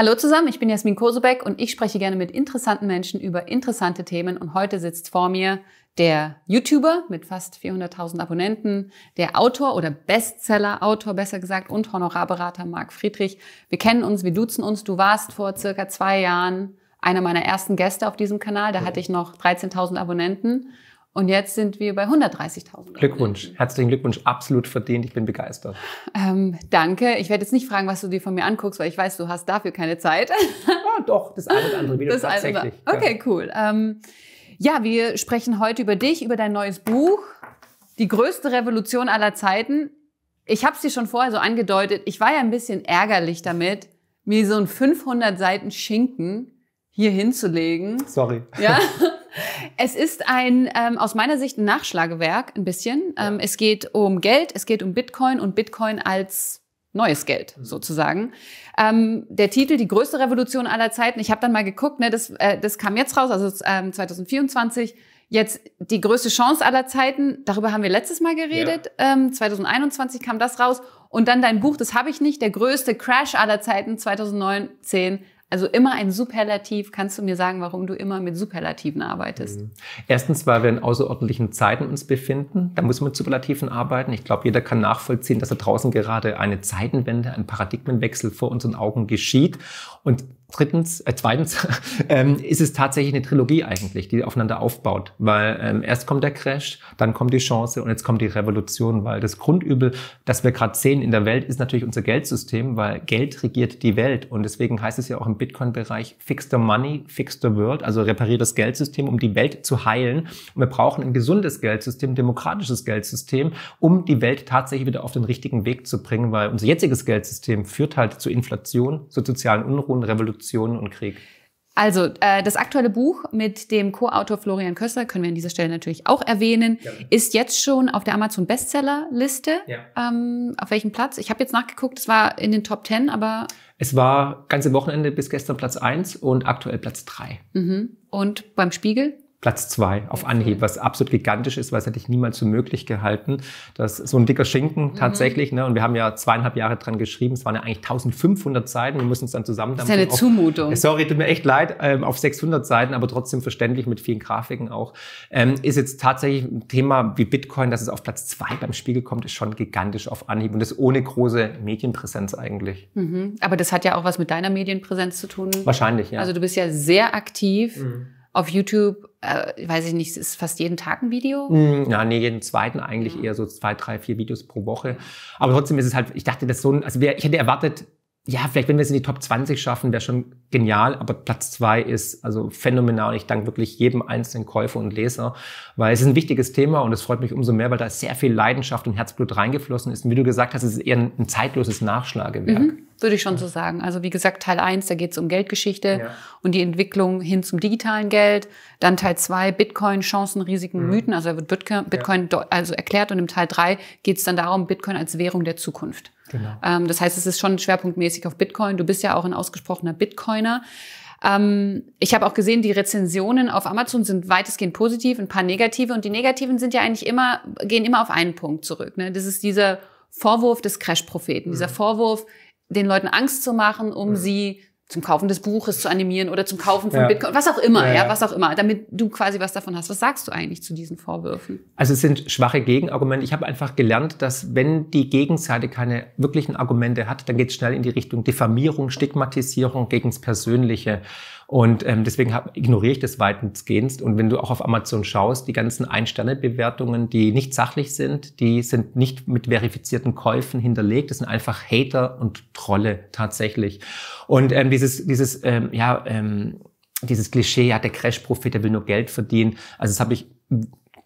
Hallo zusammen, ich bin Jasmin Kosebeck und ich spreche gerne mit interessanten Menschen über interessante Themen. Und heute sitzt vor mir der YouTuber mit fast 400.000 Abonnenten, der Autor oder Bestseller-Autor besser gesagt und Honorarberater Marc Friedrich. Wir kennen uns, wir duzen uns. Du warst vor circa zwei Jahren einer meiner ersten Gäste auf diesem Kanal. Da hatte ich noch 13.000 Abonnenten. Und jetzt sind wir bei 130.000. Glückwunsch. Herzlichen Glückwunsch. Absolut verdient. Ich bin begeistert. Ähm, danke. Ich werde jetzt nicht fragen, was du dir von mir anguckst, weil ich weiß, du hast dafür keine Zeit. ja, doch. Das eine oder andere Video das tatsächlich. Andere. Okay, cool. Ähm, ja, wir sprechen heute über dich, über dein neues Buch. Die größte Revolution aller Zeiten. Ich habe es dir schon vorher so angedeutet. Ich war ja ein bisschen ärgerlich damit, mir so ein 500 Seiten Schinken hier hinzulegen. Sorry. Ja, Es ist ein, ähm, aus meiner Sicht, ein Nachschlagewerk, ein bisschen. Ja. Ähm, es geht um Geld, es geht um Bitcoin und Bitcoin als neues Geld mhm. sozusagen. Ähm, der Titel Die größte Revolution aller Zeiten, ich habe dann mal geguckt, ne, das, äh, das kam jetzt raus, also ähm, 2024. Jetzt die größte Chance aller Zeiten, darüber haben wir letztes Mal geredet. Ja. Ähm, 2021 kam das raus. Und dann dein Buch, das habe ich nicht, der größte Crash aller Zeiten 2019 also immer ein Superlativ. Kannst du mir sagen, warum du immer mit Superlativen arbeitest? Mhm. Erstens, weil wir in außerordentlichen Zeiten uns befinden. Da muss man mit Superlativen arbeiten. Ich glaube, jeder kann nachvollziehen, dass da draußen gerade eine Zeitenwende, ein Paradigmenwechsel vor unseren Augen geschieht. Und drittens, äh, zweitens ähm, ist es tatsächlich eine Trilogie eigentlich, die aufeinander aufbaut, weil ähm, erst kommt der Crash, dann kommt die Chance und jetzt kommt die Revolution, weil das Grundübel, das wir gerade sehen in der Welt, ist natürlich unser Geldsystem, weil Geld regiert die Welt und deswegen heißt es ja auch im Bitcoin-Bereich Fix the Money, Fix the World, also repariert das Geldsystem, um die Welt zu heilen. Und wir brauchen ein gesundes Geldsystem, demokratisches Geldsystem, um die Welt tatsächlich wieder auf den richtigen Weg zu bringen, weil unser jetziges Geldsystem führt halt zu Inflation, zu sozialen Unruhen, Revolution Revolution und Krieg? Also äh, das aktuelle Buch mit dem Co-Autor Florian Kössler, können wir an dieser Stelle natürlich auch erwähnen, ja. ist jetzt schon auf der Amazon Bestsellerliste. Ja. Ähm, auf welchem Platz? Ich habe jetzt nachgeguckt, es war in den Top 10, aber... Es war ganze Wochenende bis gestern Platz 1 und aktuell Platz 3. Mhm. Und beim Spiegel? Platz zwei auf Anhieb, was absolut gigantisch ist, weil es hätte ich niemals für möglich gehalten, dass so ein dicker Schinken mhm. tatsächlich, mhm. ne, und wir haben ja zweieinhalb Jahre dran geschrieben, es waren ja eigentlich 1500 Seiten, wir müssen uns dann zusammen... Das ist ja eine auf, Zumutung. Sorry, tut mir echt leid, ähm, auf 600 Seiten, aber trotzdem verständlich mit vielen Grafiken auch, ähm, ist jetzt tatsächlich ein Thema wie Bitcoin, dass es auf Platz zwei beim Spiegel kommt, ist schon gigantisch auf Anhieb und das ohne große Medienpräsenz eigentlich. Mhm. Aber das hat ja auch was mit deiner Medienpräsenz zu tun. Wahrscheinlich, ja. Also du bist ja sehr aktiv. Mhm auf YouTube, äh, weiß ich nicht, ist fast jeden Tag ein Video? Hm, ja, nee, jeden zweiten eigentlich ja. eher so zwei, drei, vier Videos pro Woche. Aber trotzdem ist es halt, ich dachte, das so ein, also wer, ich hätte erwartet, ja, vielleicht wenn wir es in die Top 20 schaffen, wäre schon genial, aber Platz zwei ist also phänomenal. Ich danke wirklich jedem einzelnen Käufer und Leser, weil es ist ein wichtiges Thema und es freut mich umso mehr, weil da sehr viel Leidenschaft und Herzblut reingeflossen ist. Und wie du gesagt hast, es ist eher ein, ein zeitloses Nachschlagewerk. Mhm, würde ich schon ja. so sagen. Also wie gesagt, Teil eins, da geht es um Geldgeschichte ja. und die Entwicklung hin zum digitalen Geld. Dann Teil zwei, Bitcoin, Chancen, Risiken, mhm. Mythen. Also da wird Bitcoin, Bitcoin ja. also erklärt und im Teil drei geht es dann darum, Bitcoin als Währung der Zukunft. Genau. Ähm, das heißt, es ist schon schwerpunktmäßig auf Bitcoin. Du bist ja auch ein ausgesprochener Bitcoiner. Ähm, ich habe auch gesehen, die Rezensionen auf Amazon sind weitestgehend positiv, ein paar negative. Und die negativen sind ja eigentlich immer, gehen immer auf einen Punkt zurück. Ne? Das ist dieser Vorwurf des Crash-Propheten, mhm. dieser Vorwurf, den Leuten Angst zu machen, um mhm. sie zum Kaufen des Buches zu animieren oder zum Kaufen von ja. Bitcoin, was auch immer, ja, ja, was auch immer, damit du quasi was davon hast. Was sagst du eigentlich zu diesen Vorwürfen? Also es sind schwache Gegenargumente. Ich habe einfach gelernt, dass wenn die Gegenseite keine wirklichen Argumente hat, dann geht es schnell in die Richtung Diffamierung, Stigmatisierung gegen das Persönliche. Und ähm, deswegen hab, ignoriere ich das weitestgehend. Und wenn du auch auf Amazon schaust, die ganzen Ein-Sterne-Bewertungen, die nicht sachlich sind, die sind nicht mit verifizierten Käufen hinterlegt. Das sind einfach Hater und Trolle tatsächlich. Und ähm, dieses, dieses, ähm, ja, ähm, dieses Klischee, ja, der crash profit der will nur Geld verdienen. Also das habe ich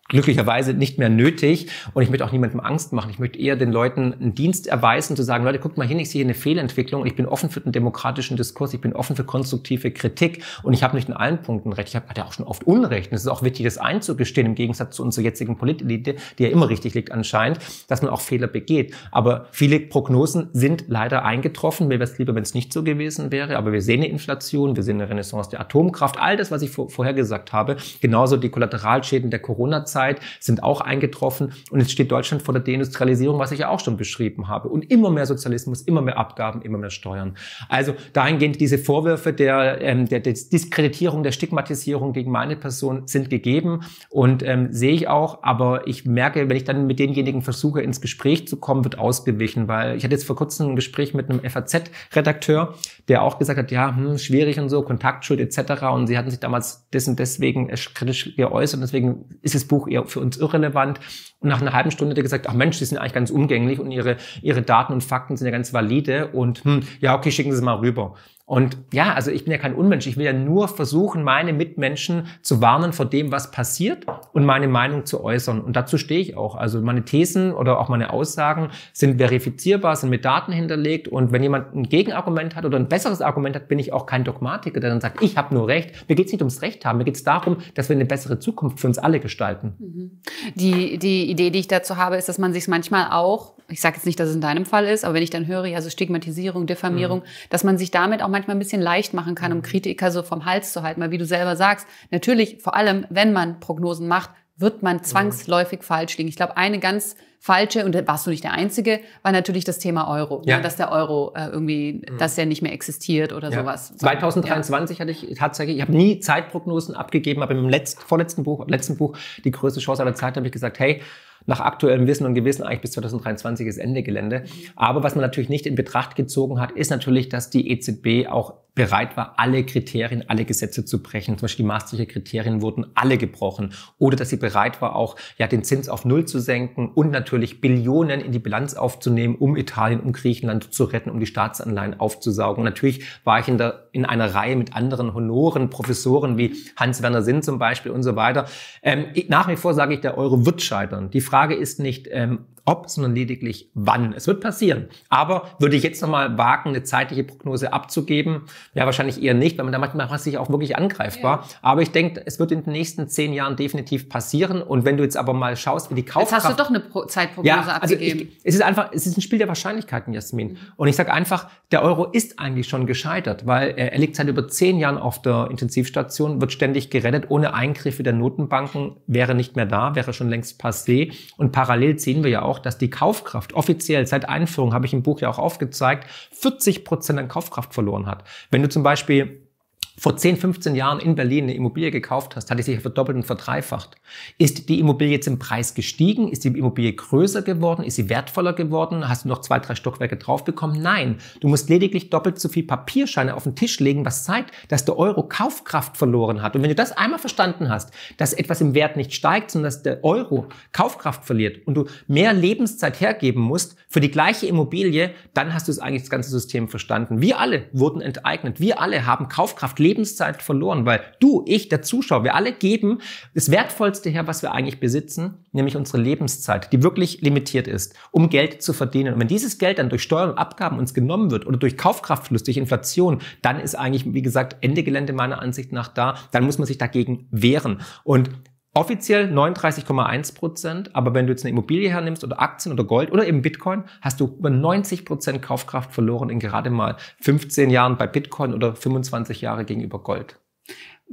glücklicherweise nicht mehr nötig. Und ich möchte auch niemandem Angst machen. Ich möchte eher den Leuten einen Dienst erweisen, zu sagen, Leute, guckt mal hin, ich sehe eine Fehlentwicklung. Ich bin offen für den demokratischen Diskurs. Ich bin offen für konstruktive Kritik. Und ich habe nicht in allen Punkten recht. Ich habe ja auch schon oft Unrecht. Und es ist auch wichtig, das einzugestehen, im Gegensatz zu unserer jetzigen Politelite, die ja immer richtig liegt anscheinend, dass man auch Fehler begeht. Aber viele Prognosen sind leider eingetroffen. Mir wäre es lieber, wenn es nicht so gewesen wäre. Aber wir sehen eine Inflation, wir sehen eine Renaissance der Atomkraft. All das, was ich vorher gesagt habe. Genauso die Kollateralschäden der Corona-Zeit. Zeit sind auch eingetroffen. Und jetzt steht Deutschland vor der Deindustrialisierung, was ich ja auch schon beschrieben habe. Und immer mehr Sozialismus, immer mehr Abgaben, immer mehr Steuern. Also dahingehend diese Vorwürfe der, ähm, der, der Diskreditierung, der Stigmatisierung gegen meine Person sind gegeben und ähm, sehe ich auch. Aber ich merke, wenn ich dann mit denjenigen versuche, ins Gespräch zu kommen, wird ausgewichen, weil ich hatte jetzt vor kurzem ein Gespräch mit einem FAZ-Redakteur, der auch gesagt hat, ja, hm, schwierig und so, Kontaktschuld etc. Und sie hatten sich damals dessen deswegen äh, kritisch geäußert. Deswegen ist das Buch Buch eher für uns irrelevant. Und nach einer halben Stunde hat er gesagt, ach Mensch, die sind eigentlich ganz umgänglich und ihre, ihre Daten und Fakten sind ja ganz valide und hm, ja, okay, schicken Sie es mal rüber. Und ja, also ich bin ja kein Unmensch. Ich will ja nur versuchen, meine Mitmenschen zu warnen vor dem, was passiert und meine Meinung zu äußern. Und dazu stehe ich auch. Also meine Thesen oder auch meine Aussagen sind verifizierbar, sind mit Daten hinterlegt. Und wenn jemand ein Gegenargument hat oder ein besseres Argument hat, bin ich auch kein Dogmatiker, der dann sagt, ich habe nur Recht. Mir geht es nicht ums Recht haben, mir geht es darum, dass wir eine bessere Zukunft für uns alle gestalten. Mhm. Die, die Idee, die ich dazu habe, ist, dass man sich manchmal auch, ich sage jetzt nicht, dass es in deinem Fall ist, aber wenn ich dann höre, ja, so Stigmatisierung, Diffamierung, mhm. dass man sich damit auch manchmal ein bisschen leicht machen kann, um mhm. Kritiker so vom Hals zu halten. Weil wie du selber sagst, natürlich, vor allem, wenn man Prognosen macht, wird man mhm. zwangsläufig mhm. falsch liegen. Ich glaube, eine ganz falsche, und da warst du nicht der Einzige, war natürlich das Thema Euro. Ja. Ne? Dass der Euro äh, irgendwie, mhm. dass er nicht mehr existiert oder ja. sowas. 2023 ja. hatte ich tatsächlich, ich habe nie Zeitprognosen abgegeben, aber im letzten, vorletzten Buch, letzten Buch, die größte Chance aller Zeit, habe ich gesagt, hey, nach aktuellem Wissen und Gewissen eigentlich bis 2023 ist Ende Gelände. Aber was man natürlich nicht in Betracht gezogen hat, ist natürlich, dass die EZB auch bereit war, alle Kriterien, alle Gesetze zu brechen. Zum Beispiel die Maastrichter Kriterien wurden alle gebrochen. Oder dass sie bereit war, auch ja, den Zins auf Null zu senken und natürlich Billionen in die Bilanz aufzunehmen, um Italien, um Griechenland zu retten, um die Staatsanleihen aufzusaugen. Und natürlich war ich in der in einer Reihe mit anderen Honoren, Professoren wie Hans-Werner Sinn zum Beispiel und so weiter. Ähm, ich, nach wie vor sage ich, der Euro wird scheitern. Die Frage ist nicht, ähm, ob, sondern lediglich wann. Es wird passieren. Aber würde ich jetzt nochmal wagen, eine zeitliche Prognose abzugeben? Ja, wahrscheinlich eher nicht, weil man da manchmal sich auch wirklich angreifbar. Ja. Aber ich denke, es wird in den nächsten zehn Jahren definitiv passieren. Und wenn du jetzt aber mal schaust, wie die Kaufkraft... Jetzt hast du doch eine Pro Zeitprognose ja, also Ich, es ist einfach, es ist ein Spiel der Wahrscheinlichkeiten, Jasmin. Mhm. Und ich sage einfach, der Euro ist eigentlich schon gescheitert, weil er liegt seit über zehn Jahren auf der Intensivstation, wird ständig gerettet. Ohne Eingriffe der Notenbanken wäre nicht mehr da, wäre schon längst passé. Und parallel ziehen wir ja auch auch, dass die Kaufkraft offiziell seit Einführung, habe ich im Buch ja auch aufgezeigt, 40 Prozent an Kaufkraft verloren hat. Wenn du zum Beispiel vor 10, 15 Jahren in Berlin eine Immobilie gekauft hast, hat die sich verdoppelt und verdreifacht. Ist die Immobilie jetzt im Preis gestiegen? Ist die Immobilie größer geworden? Ist sie wertvoller geworden? Hast du noch zwei, drei Stockwerke drauf bekommen? Nein. Du musst lediglich doppelt so viel Papierscheine auf den Tisch legen, was zeigt, dass der Euro Kaufkraft verloren hat. Und wenn du das einmal verstanden hast, dass etwas im Wert nicht steigt, sondern dass der Euro Kaufkraft verliert und du mehr Lebenszeit hergeben musst für die gleiche Immobilie, dann hast du es eigentlich das ganze System verstanden. Wir alle wurden enteignet. Wir alle haben Kaufkraft Lebenszeit verloren, weil du, ich, der Zuschauer, wir alle geben das Wertvollste her, was wir eigentlich besitzen, nämlich unsere Lebenszeit, die wirklich limitiert ist, um Geld zu verdienen. Und wenn dieses Geld dann durch Steuern und Abgaben uns genommen wird oder durch Kaufkraftverlust, durch Inflation, dann ist eigentlich, wie gesagt, Ende Gelände meiner Ansicht nach da. Dann muss man sich dagegen wehren. Und offiziell 39,1 Prozent, aber wenn du jetzt eine Immobilie hernimmst oder Aktien oder Gold oder eben Bitcoin, hast du über 90 Prozent Kaufkraft verloren in gerade mal 15 Jahren bei Bitcoin oder 25 Jahre gegenüber Gold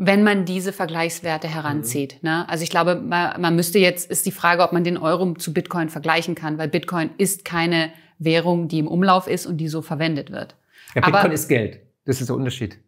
wenn man diese Vergleichswerte heranzieht. Mhm. Ne? Also ich glaube, man, man müsste jetzt, ist die Frage, ob man den Euro zu Bitcoin vergleichen kann, weil Bitcoin ist keine Währung, die im Umlauf ist und die so verwendet wird. Ja, Bitcoin Aber, ist Geld. Das ist der Unterschied.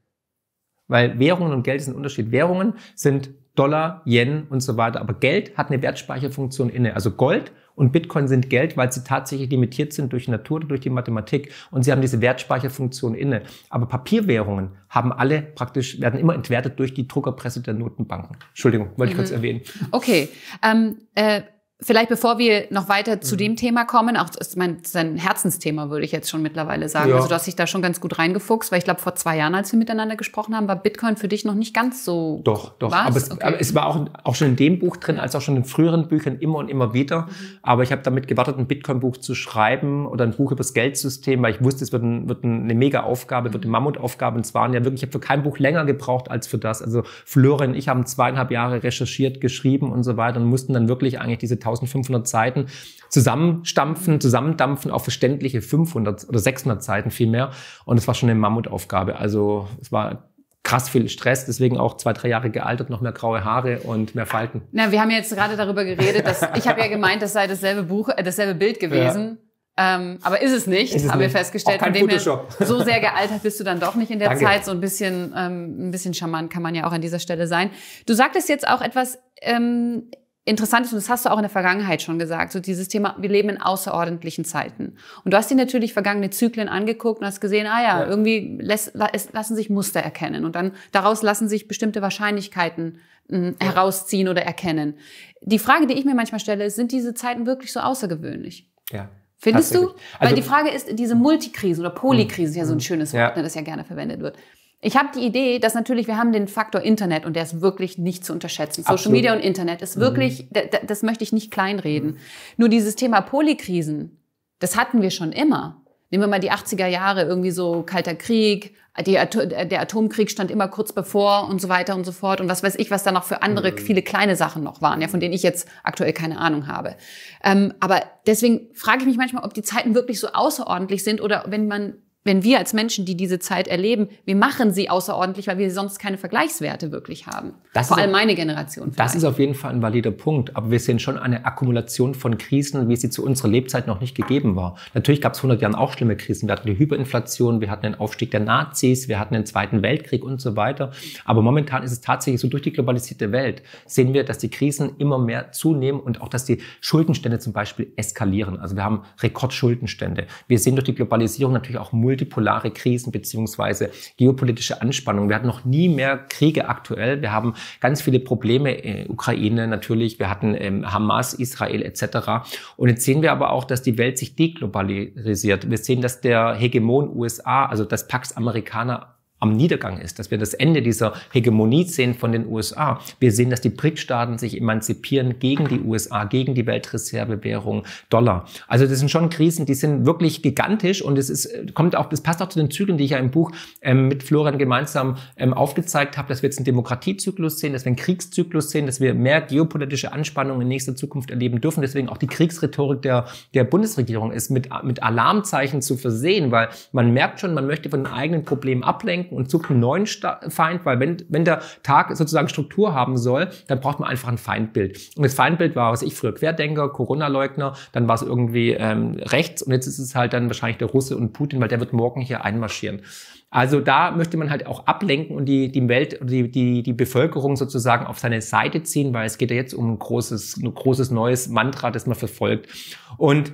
Weil Währungen und Geld ist ein Unterschied. Währungen sind Dollar, Yen und so weiter. Aber Geld hat eine Wertspeicherfunktion inne. Also Gold und Bitcoin sind Geld, weil sie tatsächlich limitiert sind durch Natur oder durch die Mathematik und sie haben diese Wertspeicherfunktion inne. Aber Papierwährungen haben alle praktisch, werden immer entwertet durch die Druckerpresse der Notenbanken. Entschuldigung, wollte mhm. ich kurz erwähnen. Okay. Ähm, äh Vielleicht bevor wir noch weiter zu mhm. dem Thema kommen, auch ist mein sein Herzensthema, würde ich jetzt schon mittlerweile sagen. Ja. Also du hast dich da schon ganz gut reingefuchst, weil ich glaube, vor zwei Jahren, als wir miteinander gesprochen haben, war Bitcoin für dich noch nicht ganz so. Doch, doch. Aber es, okay. aber es, war auch, auch schon in dem Buch drin, als auch schon in früheren Büchern immer und immer wieder. Mhm. Aber ich habe damit gewartet, ein Bitcoin-Buch zu schreiben oder ein Buch über das Geldsystem, weil ich wusste, es wird, ein, wird eine Mega-Aufgabe, wird eine mhm. Mammutaufgabe. Und es waren ja wirklich, ich habe für kein Buch länger gebraucht als für das. Also Florian und ich haben zweieinhalb Jahre recherchiert, geschrieben und so weiter und mussten dann wirklich eigentlich diese 1500 Seiten zusammenstampfen, zusammendampfen auf verständliche 500 oder 600 Seiten vielmehr. Und es war schon eine Mammutaufgabe. Also es war krass viel Stress, deswegen auch zwei, drei Jahre gealtert, noch mehr graue Haare und mehr Falten. Na, wir haben jetzt gerade darüber geredet, dass ich habe ja gemeint, das sei dasselbe Buch, äh, dasselbe Bild gewesen. Ja. Ähm, aber ist es nicht, ist es haben nicht. wir festgestellt. Auch kein von dem Wir so sehr gealtert bist du dann doch nicht in der Danke. Zeit. So ein bisschen, ähm, ein bisschen charmant kann man ja auch an dieser Stelle sein. Du sagtest jetzt auch etwas ähm, interessant ist, und das hast du auch in der Vergangenheit schon gesagt, so dieses Thema, wir leben in außerordentlichen Zeiten. Und du hast dir natürlich vergangene Zyklen angeguckt und hast gesehen, ah ja, ja. irgendwie lässt, lassen sich Muster erkennen und dann daraus lassen sich bestimmte Wahrscheinlichkeiten äh, herausziehen oder erkennen. Die Frage, die ich mir manchmal stelle, ist, sind diese Zeiten wirklich so außergewöhnlich? Ja. Findest du? Also, Weil die Frage ist, diese Multikrisen oder Polykrisen ist ja so ein hm. schönes Wort, ja. Ne, das ja gerne verwendet wird. Ich habe die Idee, dass natürlich, wir haben den Faktor Internet und der ist wirklich nicht zu unterschätzen. Absolut. Social Media und Internet ist mhm. wirklich, mhm. das möchte ich nicht kleinreden. Mhm. Nur dieses Thema Polykrisen, das hatten wir schon immer. Nehmen wir mal die 80er Jahre, irgendwie so Kalter Krieg, At der Atomkrieg stand immer kurz bevor und so weiter und so fort. Und was weiß ich, was da noch für andere mhm. viele kleine Sachen noch waren, ja, von denen ich jetzt aktuell keine Ahnung habe. Ähm, aber deswegen frage ich mich manchmal, ob die Zeiten wirklich so außerordentlich sind oder wenn man wenn wir als Menschen, die diese Zeit erleben, wir machen sie außerordentlich, weil wir sonst keine Vergleichswerte wirklich haben. Das Vor allem meine Generation. Vielleicht. Das ist auf jeden Fall ein valider Punkt. Aber wir sehen schon eine Akkumulation von Krisen, wie sie zu unserer Lebzeit noch nicht gegeben war. Natürlich gab es 100 Jahren auch schlimme Krisen. Wir hatten die Hyperinflation, wir hatten den Aufstieg der Nazis, wir hatten den Zweiten Weltkrieg und so weiter. Aber momentan ist es tatsächlich so, durch die globalisierte Welt sehen wir, dass die Krisen immer mehr zunehmen und auch, dass die Schuldenstände zum Beispiel eskalieren. Also wir haben Rekordschuldenstände. Wir sehen durch die Globalisierung natürlich auch multipolare Krisen beziehungsweise geopolitische Anspannung. Wir hatten noch nie mehr Kriege aktuell. Wir haben ganz viele Probleme, in äh, Ukraine natürlich, wir hatten ähm, Hamas, Israel etc. Und jetzt sehen wir aber auch, dass die Welt sich deglobalisiert. Wir sehen, dass der Hegemon USA, also das Pax Amerikaner am Niedergang ist, dass wir das Ende dieser Hegemonie sehen von den USA. Wir sehen, dass die BRIC-Staaten sich emanzipieren gegen die USA, gegen die Weltreservewährung Dollar. Also das sind schon Krisen, die sind wirklich gigantisch und es ist, kommt auch, das passt auch zu den Zyklen, die ich ja im Buch ähm, mit Florian gemeinsam ähm, aufgezeigt habe, dass wir jetzt einen Demokratiezyklus sehen, dass wir einen Kriegszyklus sehen, dass wir mehr geopolitische Anspannungen in nächster Zukunft erleben dürfen. Deswegen auch die Kriegsrhetorik der, der Bundesregierung ist mit, mit Alarmzeichen zu versehen, weil man merkt schon, man möchte von den eigenen Problemen ablenken denken und sucht einen neuen Feind, weil wenn, wenn der Tag sozusagen Struktur haben soll, dann braucht man einfach ein Feindbild. Und das Feindbild war, was ich früher Querdenker, Corona-Leugner, dann war es irgendwie ähm, rechts und jetzt ist es halt dann wahrscheinlich der Russe und Putin, weil der wird morgen hier einmarschieren. Also da möchte man halt auch ablenken und die, die Welt die, die, die Bevölkerung sozusagen auf seine Seite ziehen, weil es geht ja jetzt um ein großes, ein großes neues Mantra, das man verfolgt. Und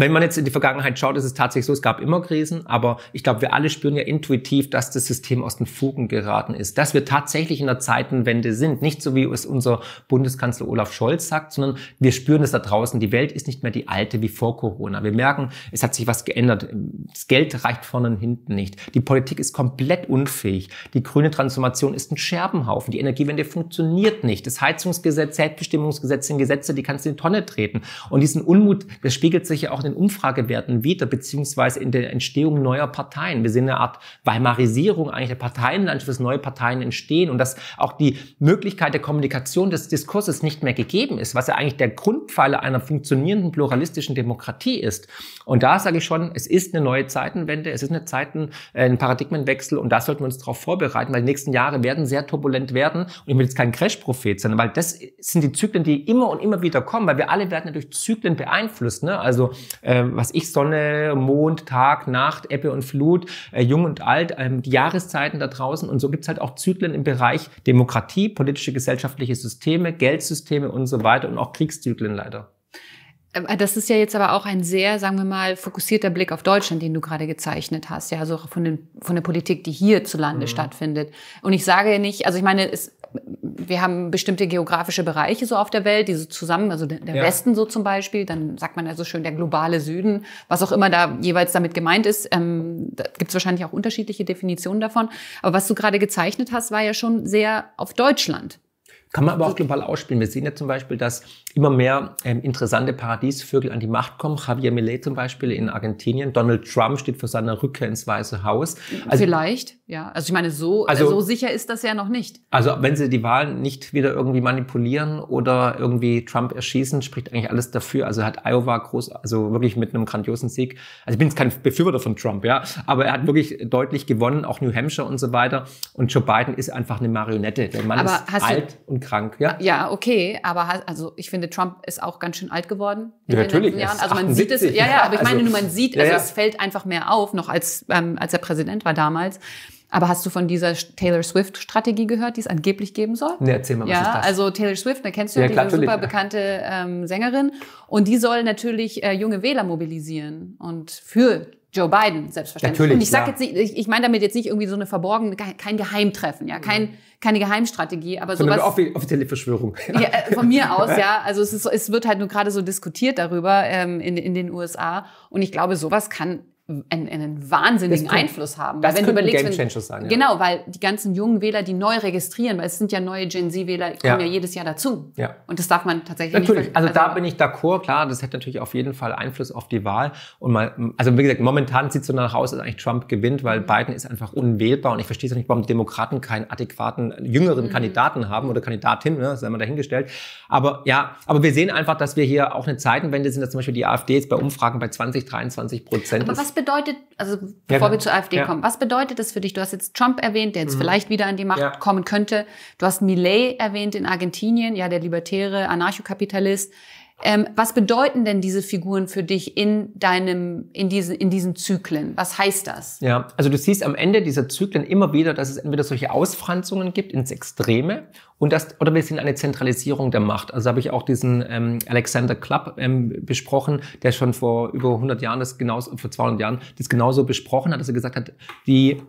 wenn man jetzt in die Vergangenheit schaut, ist es tatsächlich so, es gab immer Krisen, aber ich glaube, wir alle spüren ja intuitiv, dass das System aus den Fugen geraten ist, dass wir tatsächlich in der Zeitenwende sind. Nicht so, wie es unser Bundeskanzler Olaf Scholz sagt, sondern wir spüren es da draußen. Die Welt ist nicht mehr die alte wie vor Corona. Wir merken, es hat sich was geändert. Das Geld reicht vorne und hinten nicht. Die Politik ist komplett unfähig. Die grüne Transformation ist ein Scherbenhaufen. Die Energiewende funktioniert nicht. Das Heizungsgesetz, Selbstbestimmungsgesetz sind Gesetze, die kannst du in die Tonne treten. Und diesen Unmut, das spiegelt sich ja auch in den Umfragewerten wieder, beziehungsweise in der Entstehung neuer Parteien. Wir sehen eine Art Weimarisierung eigentlich der Parteienlandschaft, dass neue Parteien entstehen und dass auch die Möglichkeit der Kommunikation des Diskurses nicht mehr gegeben ist, was ja eigentlich der Grundpfeiler einer funktionierenden pluralistischen Demokratie ist. Und da sage ich schon, es ist eine neue Zeitenwende, es ist eine Zeiten, äh, ein Paradigmenwechsel und da sollten wir uns darauf vorbereiten, weil die nächsten Jahre werden sehr turbulent werden und ich will jetzt kein Crash-Prophet sein, weil das sind die Zyklen, die immer und immer wieder kommen, weil wir alle werden durch Zyklen beeinflusst. Ne? Also ähm, was ich, Sonne, Mond, Tag, Nacht, Ebbe und Flut, äh, Jung und Alt, ähm, die Jahreszeiten da draußen. Und so gibt's halt auch Zyklen im Bereich Demokratie, politische, gesellschaftliche Systeme, Geldsysteme und so weiter und auch Kriegszyklen leider. Das ist ja jetzt aber auch ein sehr, sagen wir mal, fokussierter Blick auf Deutschland, den du gerade gezeichnet hast, ja, also auch von, den, von der Politik, die hierzulande mhm. stattfindet. Und ich sage ja nicht, also ich meine, es, wir haben bestimmte geografische Bereiche so auf der Welt, die so zusammen, also der ja. Westen so zum Beispiel, dann sagt man ja so schön der globale Süden, was auch immer da jeweils damit gemeint ist, ähm, da gibt es wahrscheinlich auch unterschiedliche Definitionen davon. Aber was du gerade gezeichnet hast, war ja schon sehr auf Deutschland. Kann man aber auch global ausspielen. Wir sehen ja zum Beispiel, dass immer mehr ähm, interessante Paradiesvögel an die Macht kommen. Javier Millet zum Beispiel in Argentinien. Donald Trump steht für seine Rückkehr ins Weiße Haus. Also, Vielleicht, ja. Also ich meine, so, also, so sicher ist das ja noch nicht. Also wenn sie die Wahlen nicht wieder irgendwie manipulieren oder irgendwie Trump erschießen, spricht eigentlich alles dafür. Also hat Iowa groß, also wirklich mit einem grandiosen Sieg. Also ich bin jetzt kein Befürworter von Trump, ja, aber er hat wirklich deutlich gewonnen, auch New Hampshire und so weiter. Und Joe Biden ist einfach eine Marionette. Der Mann aber ist alt du, und krank, ja. Ja, okay, aber also ich finde meine, Trump ist auch ganz schön alt geworden in ja, natürlich, letzten Jahren. Also man 78, sieht es, ja, ja, aber ich meine nur, man also, sieht, also ja, ja. es fällt einfach mehr auf, noch als, ähm, als er Präsident war damals. Aber hast du von dieser Taylor Swift-Strategie gehört, die es angeblich geben soll? Ne, erzähl mal, was ja, ist das? Also Taylor Swift, da ne, kennst du ja, ja klar, super bekannte ähm, Sängerin. Und die soll natürlich äh, junge Wähler mobilisieren und für Joe Biden, selbstverständlich. Natürlich, und ich sage jetzt nicht, ich, ich meine damit jetzt nicht irgendwie so eine verborgene, kein Geheimtreffen, ja, kein, mhm. keine Geheimstrategie, aber so. sowas. Eine offizielle Verschwörung. Ja, äh, von mir aus, ja. Also es, ist, es wird halt nur gerade so diskutiert darüber ähm, in, in den USA. Und ich glaube, sowas kann einen, einen wahnsinnigen Einfluss haben. Das weil wenn Game Changers sein. Ja. Genau, weil die ganzen jungen Wähler, die neu registrieren, weil es sind ja neue Gen Z-Wähler, kommen ja. ja. jedes Jahr dazu. Ja. Und das darf man tatsächlich natürlich. nicht. Natürlich, also da also bin ich d'accord, klar, das hätte natürlich auf jeden Fall Einfluss auf die Wahl. Und mal, also wie gesagt, momentan sieht es so nach aus, dass eigentlich Trump gewinnt, weil mhm. Biden ist einfach unwählbar. Und ich verstehe es auch nicht, warum Demokraten keinen adäquaten, jüngeren mhm. Kandidaten haben oder Kandidatin, ne, das sei mal dahingestellt. Aber ja, aber wir sehen einfach, dass wir hier auch eine Zeitenwende sind, dass zum Beispiel die AfD jetzt bei Umfragen bei 20, 23 Prozent aber ist bedeutet, also bevor ja, wir zur AfD ja. kommen, was bedeutet das für dich? Du hast jetzt Trump erwähnt, der jetzt mhm. vielleicht wieder an die Macht ja. kommen könnte. Du hast Millet erwähnt in Argentinien, ja, der libertäre Anarchokapitalist, ähm, was bedeuten denn diese Figuren für dich in deinem, in diesen, in diesen Zyklen? Was heißt das? Ja, also du siehst am Ende dieser Zyklen immer wieder, dass es entweder solche Ausfranzungen gibt ins Extreme und das, oder wir sehen eine Zentralisierung der Macht. Also habe ich auch diesen ähm, Alexander Clubb ähm, besprochen, der schon vor über 100 Jahren das genauso, vor 200 Jahren das genauso besprochen hat, dass er gesagt hat, die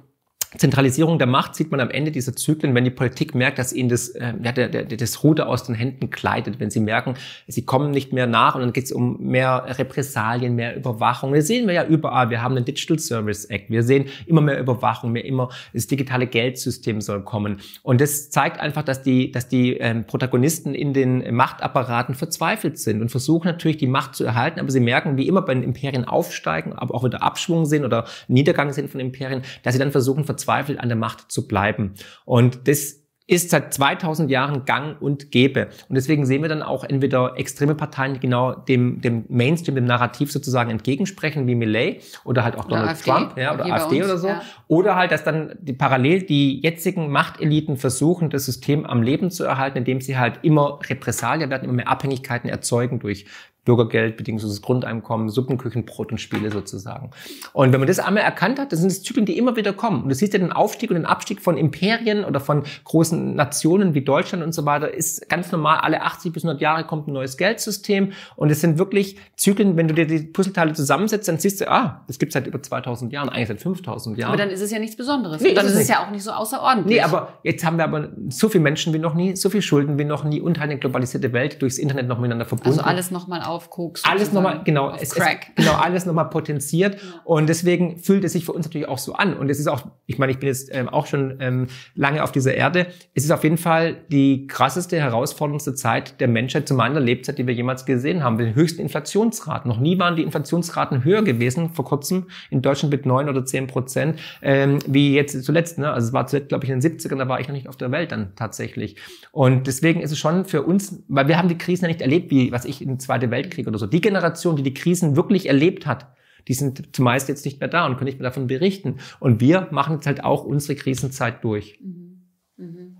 Zentralisierung der Macht sieht man am Ende dieser Zyklen, wenn die Politik merkt, dass ihnen das, äh, ja, der, der, das Ruder aus den Händen gleitet, wenn sie merken, sie kommen nicht mehr nach und dann geht es um mehr Repressalien, mehr Überwachung. Das sehen wir ja überall. Wir haben den Digital Service Act. Wir sehen immer mehr Überwachung, mehr immer das digitale Geldsystem soll kommen. Und das zeigt einfach, dass die, dass die ähm, Protagonisten in den Machtapparaten verzweifelt sind und versuchen natürlich die Macht zu erhalten, aber sie merken, wie immer bei den Imperien aufsteigen, aber auch wieder Abschwung sind oder Niedergang sind von Imperien, dass sie dann versuchen, verzweifelt an der Macht zu bleiben. Und das ist seit 2000 Jahren gang und gäbe. Und deswegen sehen wir dann auch entweder extreme Parteien, die genau dem, dem Mainstream, dem Narrativ sozusagen entgegensprechen, wie Milley oder halt auch oder Donald AfD, Trump ja, oder AfD uns, oder so. Ja. Oder halt, dass dann die, parallel die jetzigen Machteliten versuchen, das System am Leben zu erhalten, indem sie halt immer Repressalien werden, immer mehr Abhängigkeiten erzeugen durch Bürgergeld bedingungsloses Grundeinkommen, Suppenküchen, Brot und Spiele sozusagen. Und wenn man das einmal erkannt hat, das sind das Zyklen, die immer wieder kommen. Und du siehst ja den Aufstieg und den Abstieg von Imperien oder von großen Nationen wie Deutschland und so weiter, ist ganz normal. Alle 80 bis 100 Jahre kommt ein neues Geldsystem. Und es sind wirklich Zyklen, wenn du dir die Puzzleteile zusammensetzt, dann siehst du, ah, das gibt's seit über 2000 Jahren, eigentlich seit 5000 Jahren. Aber dann ist es ja nichts Besonderes. Nee, dann ist es, ist ja auch nicht so außerordentlich. Nee, aber jetzt haben wir aber so viele Menschen wie noch nie, so viel Schulden wie noch nie und halt eine globalisierte Welt durchs Internet noch miteinander verbunden. Also alles nochmal Genau, auf Koks. Alles nochmal, genau, es, Crack. Es, genau, alles nochmal potenziert. Ja. Und deswegen fühlt es sich für uns natürlich auch so an. Und es ist auch, ich meine, ich bin jetzt ähm, auch schon ähm, lange auf dieser Erde. Es ist auf jeden Fall die krasseste, herausforderndste Zeit der Menschheit zu meiner Lebzeit, die wir jemals gesehen haben. Die höchsten Inflationsraten. Noch nie waren die Inflationsraten höher gewesen, vor kurzem in Deutschland mit neun oder zehn Prozent, ähm, wie jetzt zuletzt. Ne? Also es war zuletzt, glaube ich, in den 70ern, da war ich noch nicht auf der Welt dann tatsächlich. Und deswegen ist es schon für uns, weil wir haben die Krisen ja nicht erlebt, wie was ich in die zweite Welt Weltkrieg oder so, die Generation, die die Krisen wirklich erlebt hat, die sind zumeist jetzt nicht mehr da und können nicht mehr davon berichten. Und wir machen jetzt halt auch unsere Krisenzeit durch. Mhm. Mhm.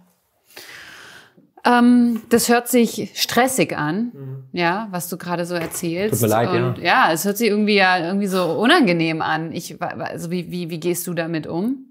Ähm, das hört sich stressig an, mhm. ja, was du gerade so erzählst. Tut mir leid, und, ja. Ja, es hört sich irgendwie ja irgendwie so unangenehm an. Ich, also wie, wie, wie gehst du damit um?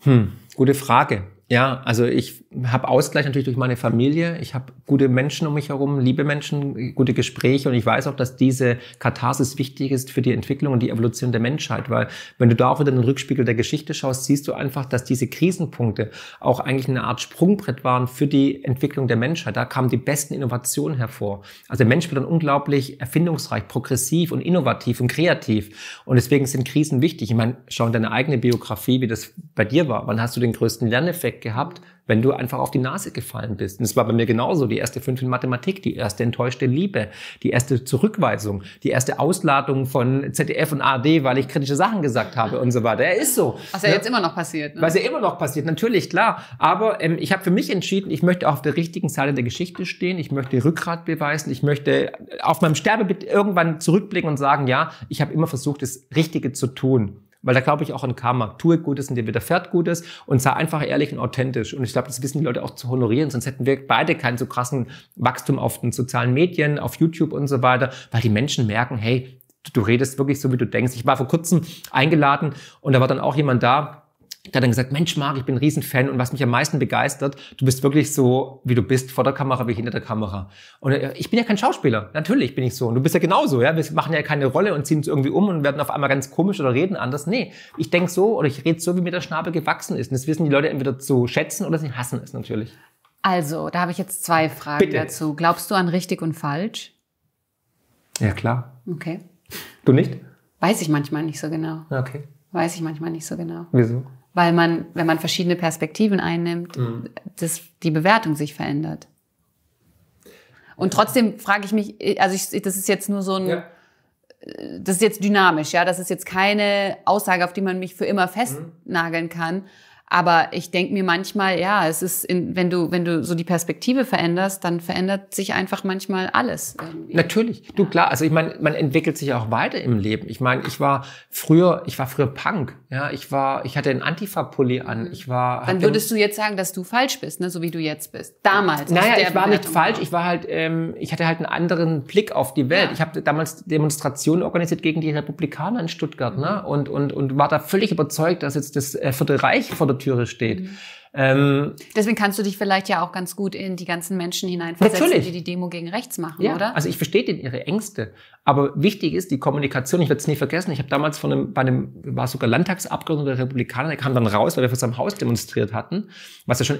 Hm, gute Frage. Ja, also ich habe Ausgleich natürlich durch meine Familie. Ich habe gute Menschen um mich herum, liebe Menschen, gute Gespräche und ich weiß auch, dass diese Katharsis wichtig ist für die Entwicklung und die Evolution der Menschheit, weil wenn du da auch wieder in den Rückspiegel der Geschichte schaust, siehst du einfach, dass diese Krisenpunkte auch eigentlich eine Art Sprungbrett waren für die Entwicklung der Menschheit. Da kamen die besten Innovationen hervor. Also der Mensch wird dann unglaublich erfindungsreich, progressiv und innovativ und kreativ und deswegen sind Krisen wichtig. Ich meine, schau in deine eigene Biografie, wie das bei dir war. Wann hast du den größten Lerneffekt? Effekt gehabt, wenn du einfach auf die Nase gefallen bist. Und es war bei mir genauso. Die erste Fünf in Mathematik, die erste enttäuschte Liebe, die erste Zurückweisung, die erste Ausladung von ZDF und ARD, weil ich kritische Sachen gesagt habe und so weiter. Er ist so. Was ja, ja ne? jetzt immer noch passiert. Ne? Was ja immer noch passiert, natürlich, klar. Aber ähm, ich habe für mich entschieden, ich möchte auf der richtigen Seite der Geschichte stehen. Ich möchte Rückgrat beweisen. Ich möchte äh, auf meinem Sterbebett irgendwann zurückblicken und sagen, ja, ich habe immer versucht, das Richtige zu tun. Weil da glaube ich auch an Karma. Tue Gutes und dir widerfährt Gutes und sei einfach ehrlich und authentisch. Und ich glaube, das wissen die Leute auch zu honorieren, sonst hätten wir beide keinen so krassen Wachstum auf den sozialen Medien, auf YouTube und so weiter, weil die Menschen merken, hey, du redest wirklich so, wie du denkst. Ich war vor kurzem eingeladen und da war dann auch jemand da, der hat dann gesagt, Mensch, Marc, ich bin ein Riesenfan und was mich am meisten begeistert, du bist wirklich so, wie du bist, vor der Kamera wie hinter der Kamera. Und äh, ich bin ja kein Schauspieler, natürlich bin ich so. Und du bist ja genauso, ja. Wir machen ja keine Rolle und ziehen uns irgendwie um und werden auf einmal ganz komisch oder reden anders. Nee, ich denke so oder ich rede so, wie mir der Schnabel gewachsen ist. Und das wissen die Leute entweder zu schätzen oder sie hassen es natürlich. Also, da habe ich jetzt zwei Fragen Bitte. dazu. Glaubst du an richtig und falsch? Ja, klar. Okay. Du nicht? Weiß ich manchmal nicht so genau. Okay. Weiß ich manchmal nicht so genau. Wieso? weil man, wenn man verschiedene Perspektiven einnimmt, mhm. das, die Bewertung sich verändert. Und trotzdem frage ich mich, äh, also ich, das ist jetzt nur so ein, ja. Äh, das ist jetzt dynamisch, ja, das ist jetzt keine Aussage, auf die man mich für immer mhm. festnageln mhm. kann. Aber ich denke mir manchmal, ja, es ist, in, wenn du, wenn du so die Perspektive veränderst, dann verändert sich einfach manchmal alles. Irgendwie. Natürlich, du klar. Also ich meine, man entwickelt sich auch weiter im Leben. Ich meine, ich war früher, ich war früher Punk. Ja, ich war, ich hatte einen Antifa-Pulli an. Mhm. Ich war. Dann würdest du jetzt sagen, dass du falsch bist, ne? so wie du jetzt bist. Damals. Naja, ich war Bewertung nicht falsch. Ich war halt, ähm, ich hatte halt einen anderen Blick auf die Welt. Ja. Ich habe damals Demonstrationen organisiert gegen die Republikaner in Stuttgart, ne? Mhm. Und und und war da völlig überzeugt, dass jetzt das äh, Vierte Reich vor der Türe steht. Mhm. Ähm, Deswegen kannst du dich vielleicht ja auch ganz gut in die ganzen Menschen hineinversetzen, natürlich. die die Demo gegen rechts machen, ja, oder? Also ich verstehe den ihre Ängste. Aber wichtig ist die Kommunikation. Ich werde es nie vergessen. Ich habe damals von einem, bei einem, war sogar Landtagsabgeordneter der Republikaner, der kam dann raus, weil wir vor seinem Haus demonstriert hatten, was ja schon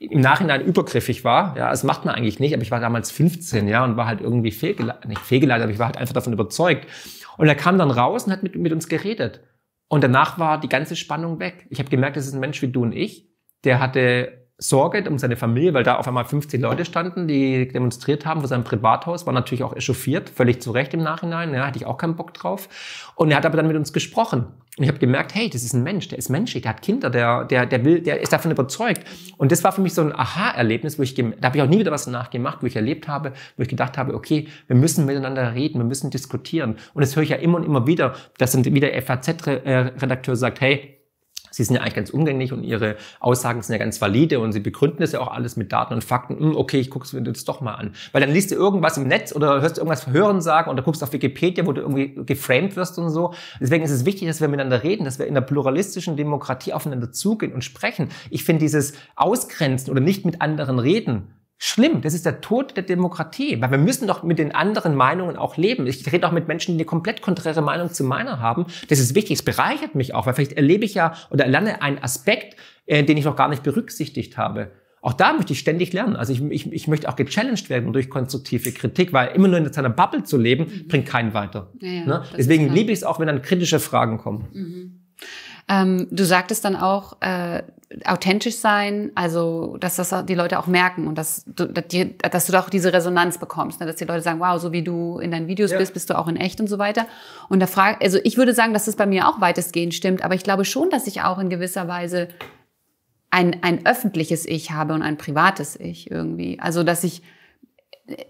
im Nachhinein übergriffig war. Ja, das macht man eigentlich nicht. Aber ich war damals 15, ja, und war halt irgendwie fehlgeleitet, nicht fehlgeleitet, aber ich war halt einfach davon überzeugt. Und er kam dann raus und hat mit, mit uns geredet. Und danach war die ganze Spannung weg. Ich habe gemerkt, das ist ein Mensch wie du und ich der hatte Sorge um seine Familie, weil da auf einmal 50 Leute standen, die demonstriert haben vor seinem Privathaus, war natürlich auch echauffiert, völlig zu Recht im Nachhinein, ja, hatte ich auch keinen Bock drauf. Und er hat aber dann mit uns gesprochen. Und ich habe gemerkt, hey, das ist ein Mensch, der ist menschlich, der hat Kinder, der, der, der will, der ist davon überzeugt. Und das war für mich so ein Aha-Erlebnis, wo ich, da habe ich auch nie wieder was nachgemacht, wo ich erlebt habe, wo ich gedacht habe, okay, wir müssen miteinander reden, wir müssen diskutieren. Und das höre ich ja immer und immer wieder, dass dann wieder FAZ-Redakteur äh, sagt, hey, Sie sind ja eigentlich ganz umgänglich und Ihre Aussagen sind ja ganz valide und Sie begründen das ja auch alles mit Daten und Fakten. Hm, okay, ich gucke es mir jetzt doch mal an. Weil dann liest du irgendwas im Netz oder hörst du irgendwas Hören sagen oder guckst auf Wikipedia, wo du irgendwie geframed wirst und so. Deswegen ist es wichtig, dass wir miteinander reden, dass wir in der pluralistischen Demokratie aufeinander zugehen und sprechen. Ich finde dieses Ausgrenzen oder nicht mit anderen reden, schlimm. Das ist der Tod der Demokratie, weil wir müssen doch mit den anderen Meinungen auch leben. Ich rede auch mit Menschen, die eine komplett konträre Meinung zu meiner haben. Das ist wichtig. Es bereichert mich auch, weil vielleicht erlebe ich ja oder lerne einen Aspekt, äh, den ich noch gar nicht berücksichtigt habe. Auch da möchte ich ständig lernen. Also ich, ich, ich möchte auch gechallenged werden durch konstruktive Kritik, weil immer nur in seiner Bubble zu leben, mhm. bringt keinen weiter. Ja, ne? Deswegen liebe ich es auch, wenn dann kritische Fragen kommen. Mhm. Ähm, du sagtest dann auch, äh, authentisch sein, also dass das die Leute auch merken und dass du, dass, die, dass du da auch diese Resonanz bekommst, ne? dass die Leute sagen, wow, so wie du in deinen Videos ja. bist, bist du auch in echt und so weiter. Und da frage, also ich würde sagen, dass das bei mir auch weitestgehend stimmt, aber ich glaube schon, dass ich auch in gewisser Weise ein, ein öffentliches Ich habe und ein privates Ich irgendwie. Also dass ich,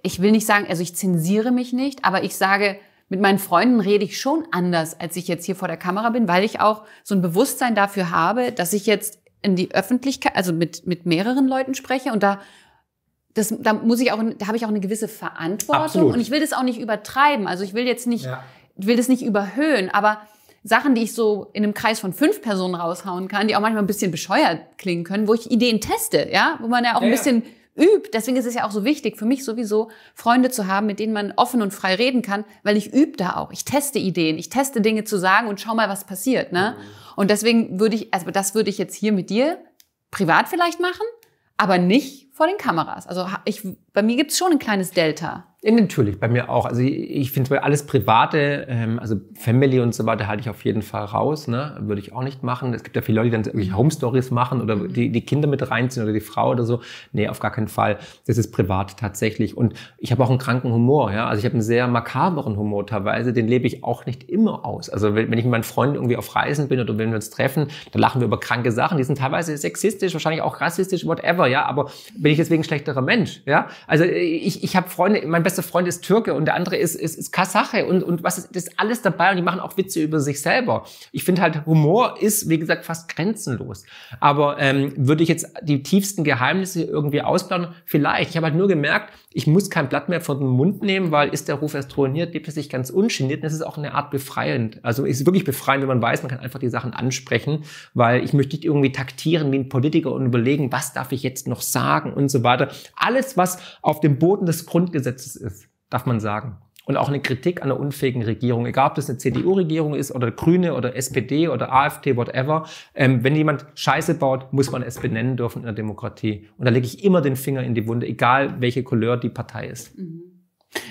ich will nicht sagen, also ich zensiere mich nicht, aber ich sage, mit meinen Freunden rede ich schon anders, als ich jetzt hier vor der Kamera bin, weil ich auch so ein Bewusstsein dafür habe, dass ich jetzt in die Öffentlichkeit, also mit, mit mehreren Leuten spreche und da das, da muss ich auch, da habe ich auch eine gewisse Verantwortung Absolut. und ich will das auch nicht übertreiben. Also ich will jetzt nicht, ja. will das nicht überhöhen, aber Sachen, die ich so in einem Kreis von fünf Personen raushauen kann, die auch manchmal ein bisschen bescheuert klingen können, wo ich Ideen teste, ja, wo man ja auch ja, ein bisschen ja übt, deswegen ist es ja auch so wichtig für mich sowieso, Freunde zu haben, mit denen man offen und frei reden kann, weil ich übe da auch. Ich teste Ideen, ich teste Dinge zu sagen und schau mal, was passiert. Ne? Mhm. Und deswegen würde ich, also das würde ich jetzt hier mit dir privat vielleicht machen, aber nicht vor den Kameras. Also ich, bei mir gibt es schon ein kleines Delta natürlich, bei mir auch. Also ich finde alles Private, ähm, also Family und so weiter, halte ich auf jeden Fall raus. Ne? Würde ich auch nicht machen. Es gibt ja viele Leute, die dann irgendwelche Home Stories machen oder die, die Kinder mit reinziehen oder die Frau oder so. Nee, auf gar keinen Fall. Das ist privat tatsächlich. Und ich habe auch einen kranken Humor. Ja? Also ich habe einen sehr makaberen Humor teilweise. Den lebe ich auch nicht immer aus. Also wenn, wenn ich mit meinen Freunden irgendwie auf Reisen bin oder wenn wir uns treffen, dann lachen wir über kranke Sachen. Die sind teilweise sexistisch, wahrscheinlich auch rassistisch, whatever. Ja, aber bin ich deswegen ein schlechterer Mensch? Ja, also ich, ich habe Freunde, mein bester Freund ist Türke und der andere ist, ist, ist Kasache und, und was ist, das ist alles dabei und die machen auch Witze über sich selber. Ich finde halt, Humor ist, wie gesagt, fast grenzenlos. Aber ähm, würde ich jetzt die tiefsten Geheimnisse irgendwie ausplanen? Vielleicht. Ich habe halt nur gemerkt, ich muss kein Blatt mehr von dem Mund nehmen, weil ist der Ruf erst ruiniert, lebt es sich ganz ungeniert. Und das ist auch eine Art befreiend. Also es ist wirklich befreiend, wenn man weiß, man kann einfach die Sachen ansprechen, weil ich möchte nicht irgendwie taktieren wie ein Politiker und überlegen, was darf ich jetzt noch sagen und so weiter. Alles, was auf dem Boden des Grundgesetzes ist, darf man sagen und auch eine Kritik an einer unfähigen Regierung, egal ob das eine CDU-Regierung ist oder Grüne oder SPD oder AfD, whatever. Ähm, wenn jemand Scheiße baut, muss man es benennen dürfen in der Demokratie. Und da lege ich immer den Finger in die Wunde, egal welche Couleur die Partei ist. Mhm.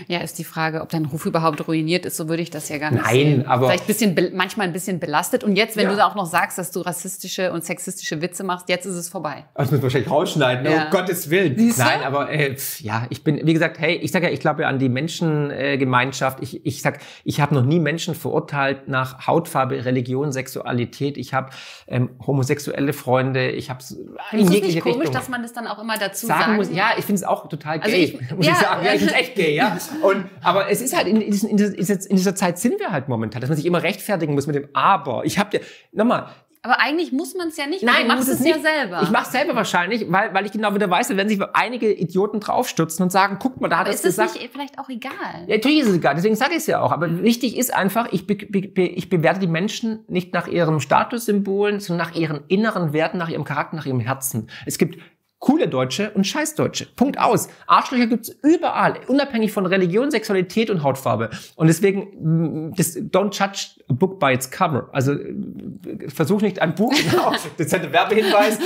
Ja, ist die Frage, ob dein Ruf überhaupt ruiniert ist, so würde ich das ja gar nicht Nein, sehen. aber. Vielleicht ein bisschen, manchmal ein bisschen belastet. Und jetzt, wenn ja. du auch noch sagst, dass du rassistische und sexistische Witze machst, jetzt ist es vorbei. Das müssen wir wahrscheinlich rausschneiden, ne? ja. um Gottes Willen. Siehst Nein, aber äh, ja, ich bin, wie gesagt, hey, ich sage ja, ich glaube ja an die Menschengemeinschaft. Äh, ich, ich sag, ich habe noch nie Menschen verurteilt nach Hautfarbe, Religion, Sexualität. Ich habe ähm, homosexuelle Freunde. Ich habe in ist jegliche nicht komisch, Richtung. dass man das dann auch immer dazu sagen, sagen muss. Ja, ich finde es auch total also gay, also ich, muss ja, ich sagen. Ja, ich bin echt gay, ja. Und, aber es ist halt, in, diesen, in, dieser, in, dieser, Zeit sind wir halt momentan, dass man sich immer rechtfertigen muss mit dem Aber. Ich habe dir, nochmal, aber eigentlich muss man es ja nicht. Nein, du machst es, es ja selber. Ich mache es selber wahrscheinlich, weil, weil ich genau wieder weiß, wenn sich einige Idioten draufstürzen und sagen, guck mal, da hat er es gesagt. Ist es nicht vielleicht auch egal? Ja, natürlich ist es egal. Deswegen sage ich es ja auch. Aber wichtig ist einfach, ich, be be ich bewerte die Menschen nicht nach ihren Statussymbolen, sondern nach ihren inneren Werten, nach ihrem Charakter, nach ihrem Herzen. Es gibt coole Deutsche und Scheißdeutsche. Punkt aus. Arschlöcher gibt's überall, unabhängig von Religion, Sexualität und Hautfarbe. Und deswegen, mm, das, don't judge a book by its cover. Also äh, versuch nicht ein Buch, genau, dezenter Werbehinweis,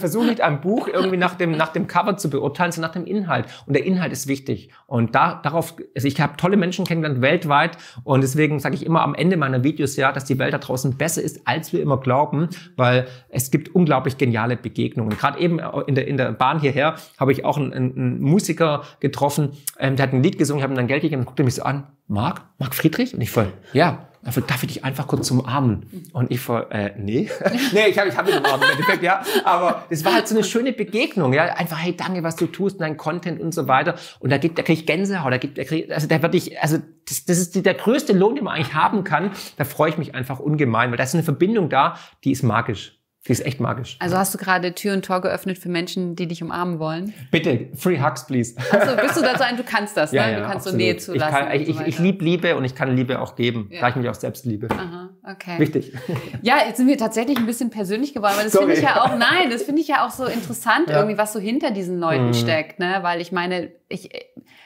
versuch nicht ein Buch irgendwie nach dem, nach dem Cover zu beurteilen, sondern nach dem Inhalt. Und der Inhalt ist wichtig. Und da, darauf, also ich habe tolle Menschen kennengelernt weltweit und deswegen sage ich immer am Ende meiner Videos ja, dass die Welt da draußen besser ist, als wir immer glauben, weil es gibt unglaublich geniale Begegnungen. Gerade eben äh, in der, in der Bahn hierher, habe ich auch einen, einen Musiker getroffen, ähm, der hat ein Lied gesungen, ich habe ihm dann Geld gegeben, guckte mich so an, Marc? Marc Friedrich? Und ich voll, ja. Einfach, darf ich dich einfach kurz umarmen? Und ich vor, äh, nee. nee, ich habe ich hab ihn umarmt im Endeffekt, ja. Aber es war halt so eine schöne Begegnung, ja. Einfach, hey, danke, was du tust, dein Content und so weiter. Und da gibt, da krieg ich Gänsehaut, da gibt, da krieg, also da würde ich, also das, das ist die, der größte Lohn, den man eigentlich haben kann. Da freue ich mich einfach ungemein, weil da ist eine Verbindung da, die ist magisch. Die ist echt magisch. Also hast du gerade Tür und Tor geöffnet für Menschen, die dich umarmen wollen? Bitte, free hugs, please. Also bist du dazu ein, du kannst das, ne? ja, ne? du kannst absolut. so Nähe zulassen. Ich, ich, ich, ich liebe Liebe und ich kann Liebe auch geben, ja. da ich mich auch selbst liebe. Aha, okay. Wichtig. Ja, jetzt sind wir tatsächlich ein bisschen persönlich geworden, weil das finde ich ja auch, nein, das finde ich ja auch so interessant, irgendwie, was so hinter diesen Leuten mhm. steckt, ne? Weil ich meine, ich,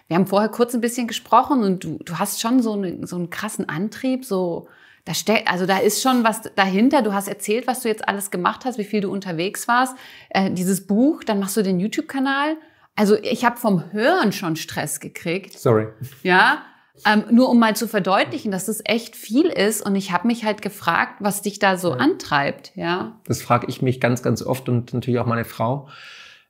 wir haben vorher kurz ein bisschen gesprochen und du, du hast schon so, eine, so einen krassen Antrieb, so, da stell, also da ist schon was dahinter. Du hast erzählt, was du jetzt alles gemacht hast, wie viel du unterwegs warst, äh, dieses Buch, dann machst du den YouTube-Kanal. Also ich habe vom Hören schon Stress gekriegt. Sorry. Ja, ähm, nur um mal zu verdeutlichen, dass es das echt viel ist und ich habe mich halt gefragt, was dich da so ja. antreibt, ja. Das frage ich mich ganz, ganz oft und natürlich auch meine Frau.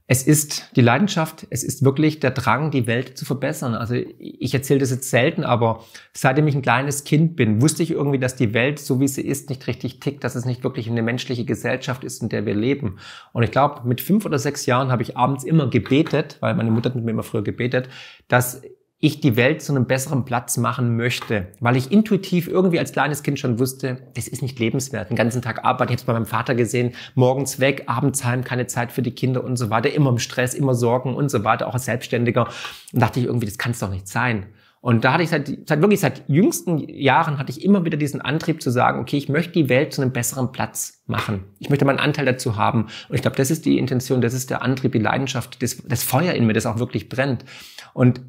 Es ist die Leidenschaft, es ist wirklich der Drang, die Welt zu verbessern. Also ich erzähle das jetzt selten, aber seitdem ich ein kleines Kind bin, wusste ich irgendwie, dass die Welt, so wie sie ist, nicht richtig tickt, dass es nicht wirklich eine menschliche Gesellschaft ist, in der wir leben. Und ich glaube, mit fünf oder sechs Jahren habe ich abends immer gebetet, weil meine Mutter hat mit mir immer früher gebetet, dass ich die Welt zu einem besseren Platz machen möchte, weil ich intuitiv irgendwie als kleines Kind schon wusste, das ist nicht lebenswert. Den ganzen Tag arbeiten, ich habe es bei meinem Vater gesehen, morgens weg, abends heim, keine Zeit für die Kinder und so weiter, immer im Stress, immer Sorgen und so weiter, auch als Selbstständiger. Und dachte ich irgendwie, das kann es doch nicht sein. Und da hatte ich seit, seit wirklich seit jüngsten Jahren hatte ich immer wieder diesen Antrieb zu sagen, okay, ich möchte die Welt zu einem besseren Platz machen. Ich möchte meinen Anteil dazu haben. Und ich glaube, das ist die Intention, das ist der Antrieb, die Leidenschaft, das, das Feuer in mir, das auch wirklich brennt. Und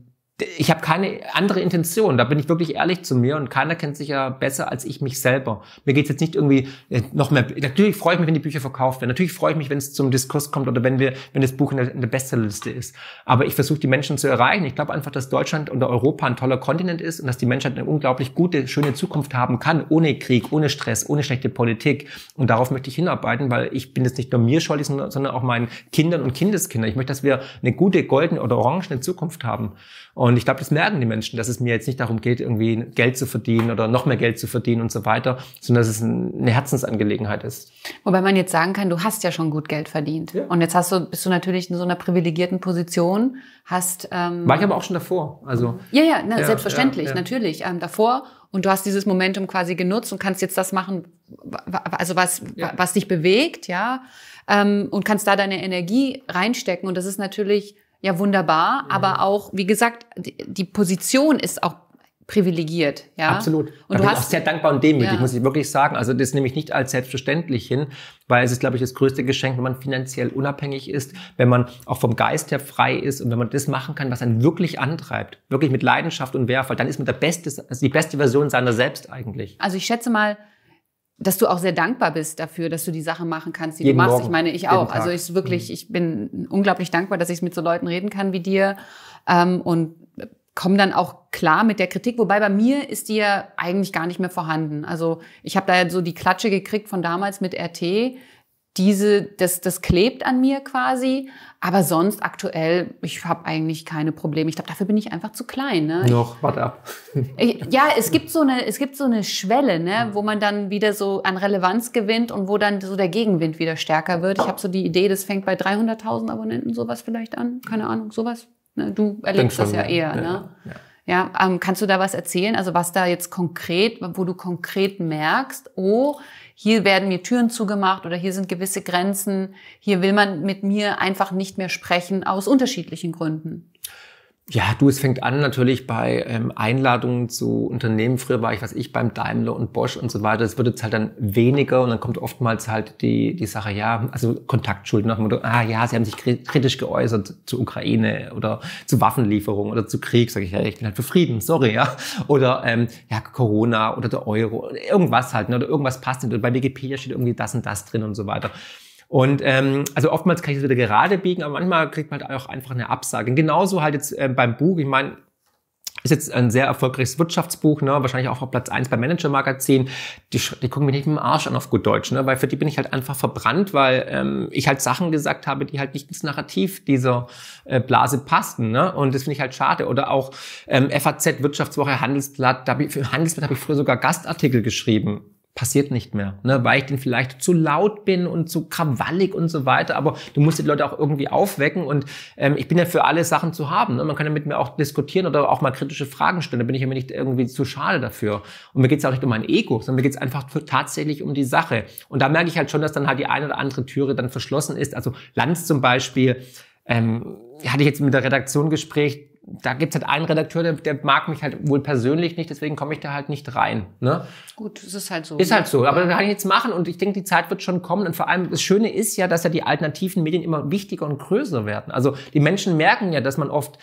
ich habe keine andere Intention. Da bin ich wirklich ehrlich zu mir und keiner kennt sich ja besser als ich mich selber. Mir geht's jetzt nicht irgendwie äh, noch mehr. Natürlich freue ich mich, wenn die Bücher verkauft werden. Natürlich freue ich mich, wenn es zum Diskurs kommt oder wenn wir, wenn das Buch in der, in der Bestsellerliste ist. Aber ich versuche die Menschen zu erreichen. Ich glaube einfach, dass Deutschland und Europa ein toller Kontinent ist und dass die Menschheit eine unglaublich gute, schöne Zukunft haben kann, ohne Krieg, ohne Stress, ohne schlechte Politik. Und darauf möchte ich hinarbeiten, weil ich bin jetzt nicht nur mir schuldig, sondern auch meinen Kindern und Kindeskindern. Ich möchte, dass wir eine gute goldene oder orangene Zukunft haben. Und ich glaube, das merken die Menschen, dass es mir jetzt nicht darum geht, irgendwie Geld zu verdienen oder noch mehr Geld zu verdienen und so weiter, sondern dass es eine Herzensangelegenheit ist. Wobei man jetzt sagen kann, du hast ja schon gut Geld verdient. Ja. Und jetzt hast du, bist du natürlich in so einer privilegierten Position, hast. Ähm, War ich aber auch schon davor. Also, ja, ja, na, ja selbstverständlich, ja, natürlich. Ähm, davor und du hast dieses Momentum quasi genutzt und kannst jetzt das machen, also was, ja. was dich bewegt, ja, Ähm, und kannst da deine Energie reinstecken. Und das ist natürlich ja wunderbar, mhm. aber auch, wie gesagt, die Position ist auch privilegiert, ja. Absolut. Und da du hast auch sehr dankbar und demütig, ja. muss ich wirklich sagen. Also das nehme ich nicht als selbstverständlich hin, weil es ist, glaube ich, das größte Geschenk, wenn man finanziell unabhängig ist, wenn man auch vom Geist her frei ist und wenn man das machen kann, was einen wirklich antreibt, wirklich mit Leidenschaft und Werf, dann ist man der beste, also die beste Version seiner selbst eigentlich. Also ich schätze mal, dass du auch sehr dankbar bist dafür, dass du die Sachen machen kannst, die jeden du machst. Morgen, ich meine, ich auch. Also ich wirklich, mhm. ich bin unglaublich dankbar, dass ich mit so Leuten reden kann wie dir ähm, und komme dann auch klar mit der Kritik. Wobei bei mir ist die ja eigentlich gar nicht mehr vorhanden. Also ich habe da so die Klatsche gekriegt von damals mit RT diese, das, das klebt an mir quasi. Aber sonst aktuell, ich habe eigentlich keine Probleme. Ich glaube, dafür bin ich einfach zu klein. Ne? Noch, warte ab. ja, es gibt so eine, es gibt so eine Schwelle, ne, wo man dann wieder so an Relevanz gewinnt und wo dann so der Gegenwind wieder stärker wird. Ich habe so die Idee, das fängt bei 300.000 Abonnenten sowas vielleicht an. Keine Ahnung, sowas. Ne? Du erlebst das ja eher. Ja, ne? Ja. Ja, ähm, kannst du da was erzählen? Also was da jetzt konkret, wo du konkret merkst, oh, hier werden mir Türen zugemacht oder hier sind gewisse Grenzen, hier will man mit mir einfach nicht mehr sprechen aus unterschiedlichen Gründen. Ja, du, es fängt an natürlich bei ähm, Einladungen zu Unternehmen. Früher war ich, was ich, beim Daimler und Bosch und so weiter. Es wird jetzt halt dann weniger und dann kommt oftmals halt die, die Sache, ja, also Kontaktschulden nach dem Motto, ah ja, sie haben sich kritisch geäußert zu Ukraine oder zu Waffenlieferungen oder zu Krieg. Sag ich, ja, ich bin halt für Frieden, sorry, ja. Oder ähm, ja, Corona oder der Euro, irgendwas halt, ne, oder irgendwas passt nicht. Und bei Wikipedia steht irgendwie das und das drin und so weiter. Und ähm, also oftmals kann ich das wieder gerade biegen, aber manchmal kriegt man halt auch einfach eine Absage. Und genauso halt jetzt äh, beim Buch, ich meine, ist jetzt ein sehr erfolgreiches Wirtschaftsbuch, ne? wahrscheinlich auch auf Platz eins beim Manager-Magazin. Die, die gucken mich nicht mit dem Arsch an auf gut Deutsch, ne? weil für die bin ich halt einfach verbrannt, weil ähm, ich halt Sachen gesagt habe, die halt nicht ins Narrativ dieser äh, Blase passten. Ne? Und das finde ich halt schade. Oder auch ähm, FAZ, Wirtschaftswoche, Handelsblatt. Da hab ich, für Handelsblatt habe ich früher sogar Gastartikel geschrieben passiert nicht mehr, ne? weil ich denn vielleicht zu laut bin und zu krawallig und so weiter. Aber du musst die Leute auch irgendwie aufwecken und ähm, ich bin ja für alle Sachen zu haben. Ne? Man kann ja mit mir auch diskutieren oder auch mal kritische Fragen stellen. Da bin ich ja mir nicht irgendwie zu schade dafür. Und mir geht's auch nicht um mein Ego, sondern mir geht's einfach für, tatsächlich um die Sache. Und da merke ich halt schon, dass dann halt die eine oder andere Türe dann verschlossen ist. Also Lanz zum Beispiel ähm, hatte ich jetzt mit der Redaktion Gespräch, da gibt's halt einen Redakteur, der, der, mag mich halt wohl persönlich nicht, deswegen komme ich da halt nicht rein. Ne? Gut, es ist halt so. Ist halt so, aber das kann ich jetzt machen und ich denke, die Zeit wird schon kommen. Und vor allem, das Schöne ist ja, dass ja die alternativen Medien immer wichtiger und größer werden. Also die Menschen merken ja, dass man oft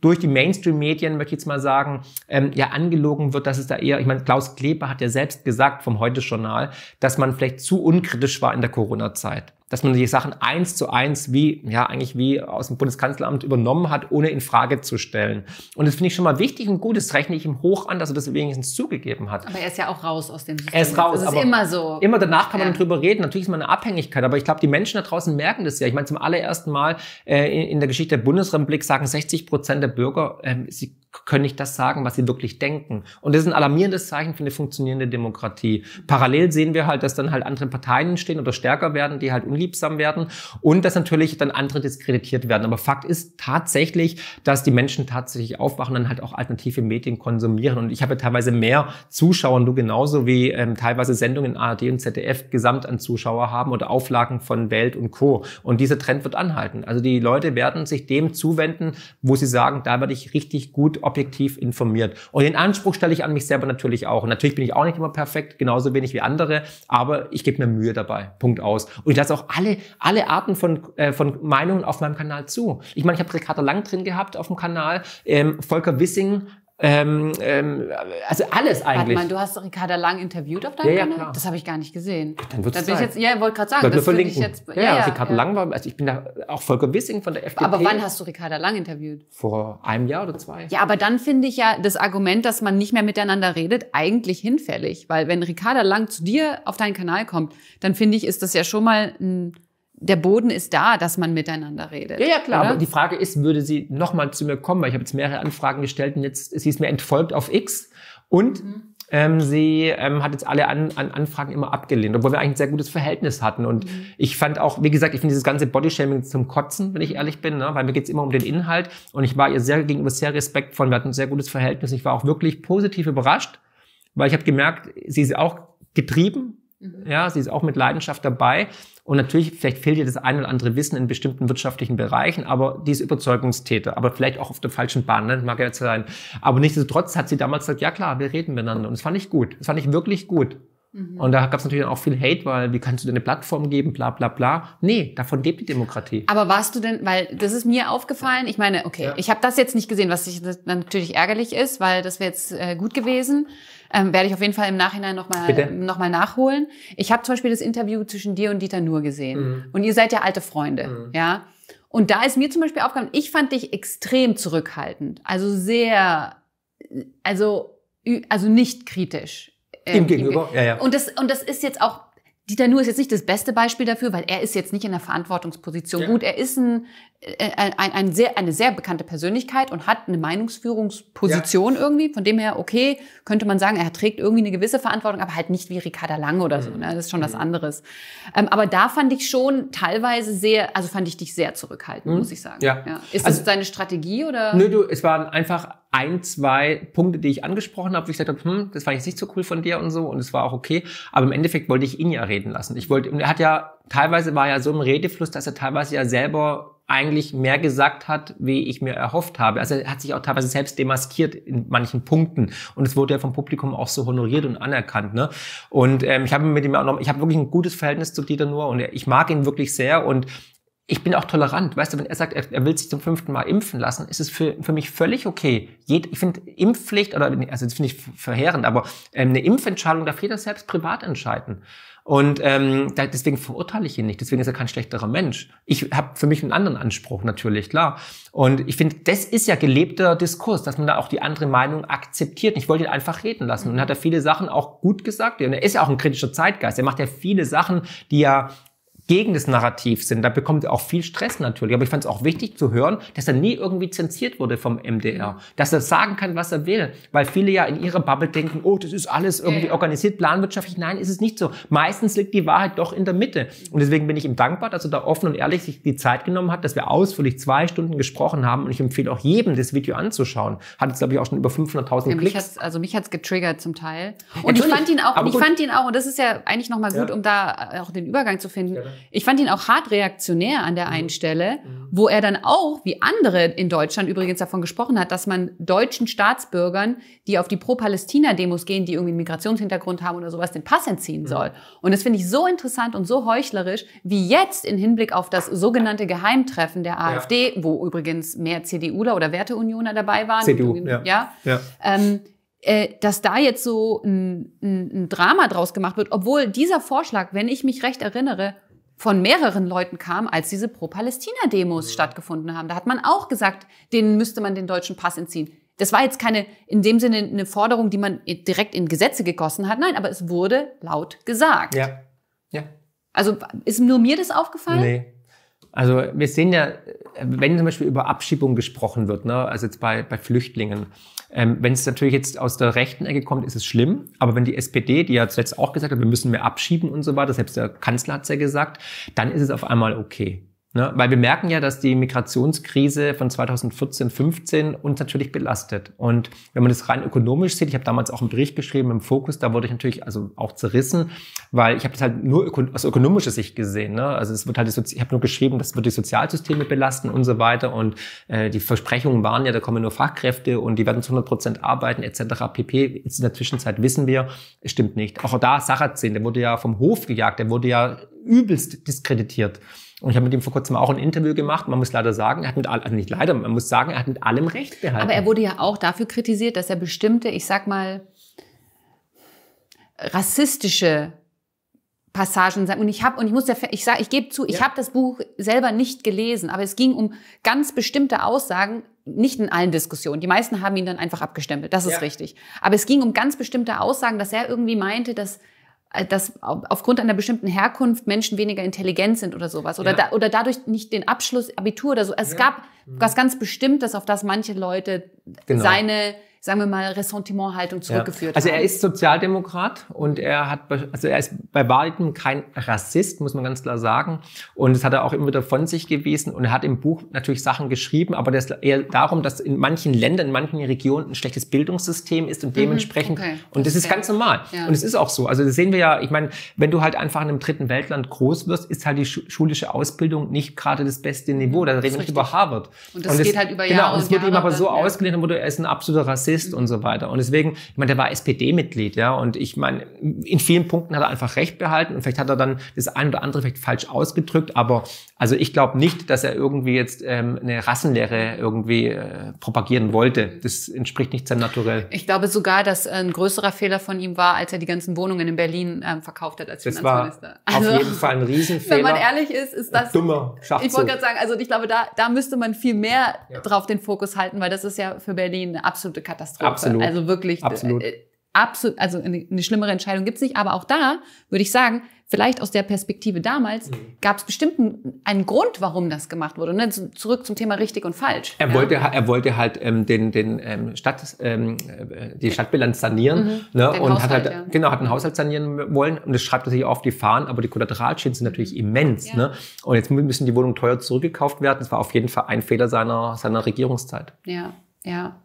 durch die Mainstream-Medien, möchte ich jetzt mal sagen, ähm, ja angelogen wird, dass es da eher, ich meine, Klaus Kleber hat ja selbst gesagt vom Heute-Journal, dass man vielleicht zu unkritisch war in der Corona-Zeit dass man die Sachen eins zu eins wie, ja, eigentlich wie aus dem Bundeskanzleramt übernommen hat, ohne in Frage zu stellen. Und das finde ich schon mal wichtig und gut. Das rechne ich ihm hoch an, dass er das wenigstens zugegeben hat. Aber er ist ja auch raus aus dem System. Er ist raus. Das ist immer so. Immer danach kann man ja. drüber reden. Natürlich ist man eine Abhängigkeit. Aber ich glaube, die Menschen da draußen merken das ja. Ich meine, zum allerersten Mal äh, in, in, der Geschichte der Bundesrepublik sagen 60 Prozent der Bürger, äh, sie können nicht das sagen, was sie wirklich denken. Und das ist ein alarmierendes Zeichen für eine funktionierende Demokratie. Parallel sehen wir halt, dass dann halt andere Parteien entstehen oder stärker werden, die halt unliebsam werden und dass natürlich dann andere diskreditiert werden. Aber Fakt ist tatsächlich, dass die Menschen tatsächlich aufwachen und dann halt auch alternative Medien konsumieren. Und ich habe teilweise mehr Zuschauer, du genauso wie ähm, teilweise Sendungen in ARD und ZDF gesamt an Zuschauer haben oder Auflagen von Welt und Co. Und dieser Trend wird anhalten. Also die Leute werden sich dem zuwenden, wo sie sagen, da werde ich richtig gut objektiv informiert. Und den Anspruch stelle ich an mich selber natürlich auch. Und natürlich bin ich auch nicht immer perfekt, genauso wenig wie andere, aber ich gebe mir Mühe dabei. Punkt aus. Und ich lasse auch alle, alle Arten von, äh, von Meinungen auf meinem Kanal zu. Ich meine, ich habe Ricardo Lang drin gehabt auf dem Kanal, ähm, Volker Wissing, ähm, ähm, also alles eigentlich. Warte mal, du hast Ricarda Lang interviewt auf deinem ja, ja, Kanal? Klar. Das habe ich gar nicht gesehen. Dann wird es jetzt, Ja, ich wollte gerade sagen, Sollten das verlinken. ich jetzt. Ja, ja, ja Ricarda Lang war, also ich bin da auch Volker Wissing von der FDP. Aber wann hast du Ricarda Lang interviewt? Vor einem Jahr oder zwei. Ja, aber dann finde ich ja das Argument, dass man nicht mehr miteinander redet, eigentlich hinfällig. Weil wenn Ricarda Lang zu dir auf deinen Kanal kommt, dann finde ich, ist das ja schon mal ein der Boden ist da, dass man miteinander redet. Ja, ja klar. Oder? Aber die Frage ist, würde sie nochmal zu mir kommen? Weil ich habe jetzt mehrere Anfragen gestellt und jetzt sie ist mir entfolgt auf X und mhm. ähm, sie ähm, hat jetzt alle an, an Anfragen immer abgelehnt, obwohl wir eigentlich ein sehr gutes Verhältnis hatten. Und mhm. ich fand auch, wie gesagt, ich finde dieses ganze Bodyshaming zum Kotzen, wenn ich mhm. ehrlich bin, ne? weil mir geht's immer um den Inhalt. Und ich war ihr sehr gegenüber sehr respektvoll. Wir hatten ein sehr gutes Verhältnis. Ich war auch wirklich positiv überrascht, weil ich habe gemerkt, sie ist auch getrieben Mhm. Ja, sie ist auch mit Leidenschaft dabei. Und natürlich, vielleicht fehlt ihr das ein oder andere Wissen in bestimmten wirtschaftlichen Bereichen, aber die ist Überzeugungstäter, aber vielleicht auch auf der falschen Bahn, ne? mag ja jetzt sein. Aber nichtsdestotrotz hat sie damals gesagt, ja klar, wir reden miteinander. Und das fand ich gut. Das fand ich wirklich gut. Mhm. Und da gab es natürlich auch viel Hate, weil wie kannst du dir eine Plattform geben, bla bla bla. Nee, davon lebt die Demokratie. Aber warst du denn, weil das ist mir aufgefallen, ich meine, okay, ja. ich habe das jetzt nicht gesehen, was ich, natürlich ärgerlich ist, weil das wäre jetzt äh, gut gewesen. Ähm, werde ich auf jeden Fall im Nachhinein nochmal noch mal nachholen. Ich habe zum Beispiel das Interview zwischen dir und Dieter Nur gesehen. Mhm. Und ihr seid ja alte Freunde, mhm. ja. Und da ist mir zum Beispiel aufgegangen, ich fand dich extrem zurückhaltend. Also sehr, also, also nicht kritisch. Ihm ähm, gegenüber, ja, ja. Und das, und das ist jetzt auch Dieter Nuhr ist jetzt nicht das beste Beispiel dafür, weil er ist jetzt nicht in der Verantwortungsposition. Ja. Gut, er ist ein äh, ein, ein sehr, eine sehr bekannte Persönlichkeit und hat eine Meinungsführungsposition ja. irgendwie. Von dem her, okay, könnte man sagen, er trägt irgendwie eine gewisse Verantwortung, aber halt nicht wie Ricarda Lange oder so. Mhm. Ne? Das ist schon mhm. was anderes. Ähm, aber da fand ich schon teilweise sehr, also fand ich dich sehr zurückhaltend, mhm. muss ich sagen. Ja. ja. Ist also, das deine Strategie oder? Nö, du, es waren einfach ein, zwei Punkte, die ich angesprochen habe, wo ich gesagt habe, hm, das fand ich nicht so cool von dir und so und es war auch okay. Aber im Endeffekt wollte ich ihn ja reden lassen. Ich wollte, und er hat ja, teilweise war ja so im Redefluss, dass er teilweise ja selber eigentlich mehr gesagt hat, wie ich mir erhofft habe. Also er hat sich auch teilweise selbst demaskiert in manchen Punkten und es wurde ja vom Publikum auch so honoriert und anerkannt. Ne? Und ähm, ich habe mit ihm auch noch, ich habe wirklich ein gutes Verhältnis zu Dieter Nuhr und ich mag ihn wirklich sehr und ich bin auch tolerant. Weißt du, wenn er sagt, er, will sich zum fünften Mal impfen lassen, ist es für, für mich völlig okay. Jed, ich finde Impfpflicht, oder also das finde ich verheerend, aber ähm, eine Impfentscheidung darf jeder selbst privat entscheiden. Und ähm, deswegen verurteile ich ihn nicht. Deswegen ist er kein schlechterer Mensch. Ich habe für mich einen anderen Anspruch natürlich, klar. Und ich finde, das ist ja gelebter Diskurs, dass man da auch die andere Meinung akzeptiert. ich wollte ihn einfach reden lassen. Und hat er viele Sachen auch gut gesagt. Und er ist ja auch ein kritischer Zeitgeist. Er macht ja viele Sachen, die ja gegen das Narrativ sind. Da bekommt er auch viel Stress natürlich. Aber ich fand es auch wichtig zu hören, dass er nie irgendwie zensiert wurde vom MDR. Mhm. Dass er sagen kann, was er will. Weil viele ja in ihrer Bubble denken, oh, das ist alles irgendwie organisiert, planwirtschaftlich. Nein, ist es nicht so. Meistens liegt die Wahrheit doch in der Mitte. Und deswegen bin ich ihm dankbar, dass er da offen und ehrlich sich die Zeit genommen hat, dass wir ausführlich zwei Stunden gesprochen haben. Und ich empfehle auch jedem, das Video anzuschauen. Hat jetzt, glaube ich, auch schon über 500.000 ja, Hat's, also mich hat's getriggert zum Teil. Oh, und ich fand ihn auch, und ich fand ihn auch, und das ist ja eigentlich nochmal gut, um da äh, auch den Übergang zu finden. Ich fand ihn auch hart reaktionär an der mhm. einen Stelle, mhm. wo er dann auch, wie andere in Deutschland übrigens davon gesprochen hat, dass man deutschen Staatsbürgern, die auf die Pro-Palästina-Demos gehen, die irgendwie einen Migrationshintergrund haben oder sowas, den Pass entziehen mhm. soll. Und das finde ich so interessant und so heuchlerisch, wie jetzt in Hinblick auf das sogenannte Geheimtreffen der AfD, ja. wo übrigens mehr CDUler oder Werteunioner dabei waren. CDU, ja. ja, ja. Ähm, äh, dass da jetzt so ein, ein, ein, Drama draus gemacht wird, obwohl dieser Vorschlag, wenn ich mich recht erinnere, von mehreren Leuten kam, als diese Pro-Palästina-Demos ja. Mhm. stattgefunden haben. Da hat man auch gesagt, denen müsste man den deutschen Pass entziehen. Das war jetzt keine, in dem Sinne eine Forderung, die man direkt in Gesetze gegossen hat. Nein, aber es wurde laut gesagt. Ja. Ja. Also ist nur mir das aufgefallen? Nee. Also wir sehen ja, wenn zum Beispiel über Abschiebung gesprochen wird, ne, also jetzt bei, bei Flüchtlingen, ähm, wenn es natürlich jetzt aus der rechten Ecke kommt, ist es schlimm. Aber wenn die SPD, die ja zuletzt auch gesagt hat, wir müssen mehr abschieben und so weiter, selbst der Kanzler hat es ja gesagt, dann ist es auf einmal okay. Ne? Weil wir merken ja, dass die Migrationskrise von 2014, 15 uns natürlich belastet. Und wenn man das rein ökonomisch sieht, ich habe damals auch einen Bericht geschrieben im Fokus, da wurde ich natürlich also auch zerrissen, weil ich habe das halt nur öko aus ökonomischer Sicht gesehen. Ne? Also es wird halt, ich habe nur geschrieben, das wird die Sozialsysteme belasten und so weiter. Und äh, die Versprechungen waren ja, da kommen nur Fachkräfte und die werden zu 100 Prozent arbeiten etc. pp. in der Zwischenzeit wissen wir, es stimmt nicht. Auch da Sarrazin, der wurde ja vom Hof gejagt, der wurde ja übelst diskreditiert. Und ich habe mit ihm vor kurzem auch ein Interview gemacht. Man muss leider sagen, er hat mit allem, also nicht leider, man muss sagen, er hat mit allem Recht behalten. Aber er wurde ja auch dafür kritisiert, dass er bestimmte, ich sag mal, rassistische Passagen sagen. Und ich habe und ich muss der, ich sage, ich gebe zu, ich ja. habe das Buch selber nicht gelesen, aber es ging um ganz bestimmte Aussagen, nicht in allen Diskussionen. Die meisten haben ihn dann einfach abgestempelt. Das ist ja. richtig. Aber es ging um ganz bestimmte Aussagen, dass er irgendwie meinte, dass äh, dass aufgrund einer bestimmten Herkunft Menschen weniger intelligent sind oder sowas. Oder, ja. da, oder dadurch nicht den Abschluss, Abitur oder so. Es ja. gab mhm. was ganz Bestimmtes, auf das manche Leute genau. seine sagen wir mal, Ressentimenthaltung zurückgeführt ja. Also haben. er ist Sozialdemokrat und er hat, also er ist bei weitem kein Rassist, muss man ganz klar sagen. Und das hat er auch immer wieder von sich gewiesen und er hat im Buch natürlich Sachen geschrieben, aber das eher darum, dass in manchen Ländern, in manchen Regionen ein schlechtes Bildungssystem ist und mhm, dementsprechend, mhm, okay. und das, das ist ganz normal. Ja. Und es ist auch so. Also das sehen wir ja, ich meine, wenn du halt einfach in einem dritten Weltland groß wirst, ist halt die schulische Ausbildung nicht gerade das beste Niveau. Da reden wir nicht über Harvard. Und das, und geht das, halt über genau, Jahre. Genau, und es wird ihm aber so ja. ausgelegt, wurde er ist ein absoluter Rassist ist und so weiter. Und deswegen, ich meine, der war SPD-Mitglied, ja, und ich meine, in vielen Punkten hat er einfach Recht behalten und vielleicht hat er dann das ein oder andere vielleicht falsch ausgedrückt, aber also ich glaube nicht, dass er irgendwie jetzt ähm, eine Rassenlehre irgendwie äh, propagieren wollte. Das entspricht nicht seinem Naturell. Ich glaube sogar, dass ein größerer Fehler von ihm war, als er die ganzen Wohnungen in Berlin ähm, verkauft hat als das Finanzminister. War also, auf jeden Fall ein Riesenfehler. Wenn man ehrlich ist, ist das dummer Schachzug. Ich wollte gerade sagen, also ich glaube, da, da müsste man viel mehr ja. drauf den Fokus halten, weil das ist ja für Berlin eine absolute Katastrophe. Katastrophe. Absolut. Also wirklich. Äh, absolut. absolut, also eine, eine schlimmere Entscheidung gibt es nicht. Aber auch da würde ich sagen, vielleicht aus der Perspektive damals mhm. gab es bestimmt einen, einen, Grund, warum das gemacht wurde. Ne? Zurück zum Thema richtig und falsch. Er ja. wollte, er wollte halt ähm, den, den ähm, Stadt, ähm, äh, die äh, Stadtbilanz sanieren mhm. ne? und Haushalt, hat halt ja. genau hat einen Haushalt sanieren wollen und das schreibt er natürlich auf die Fahnen, aber die Kollateralschäden sind natürlich mhm. immens. Ja. Ne? Und jetzt müssen die Wohnungen teuer zurückgekauft werden. Das war auf jeden Fall ein Fehler seiner seiner Regierungszeit. Ja, ja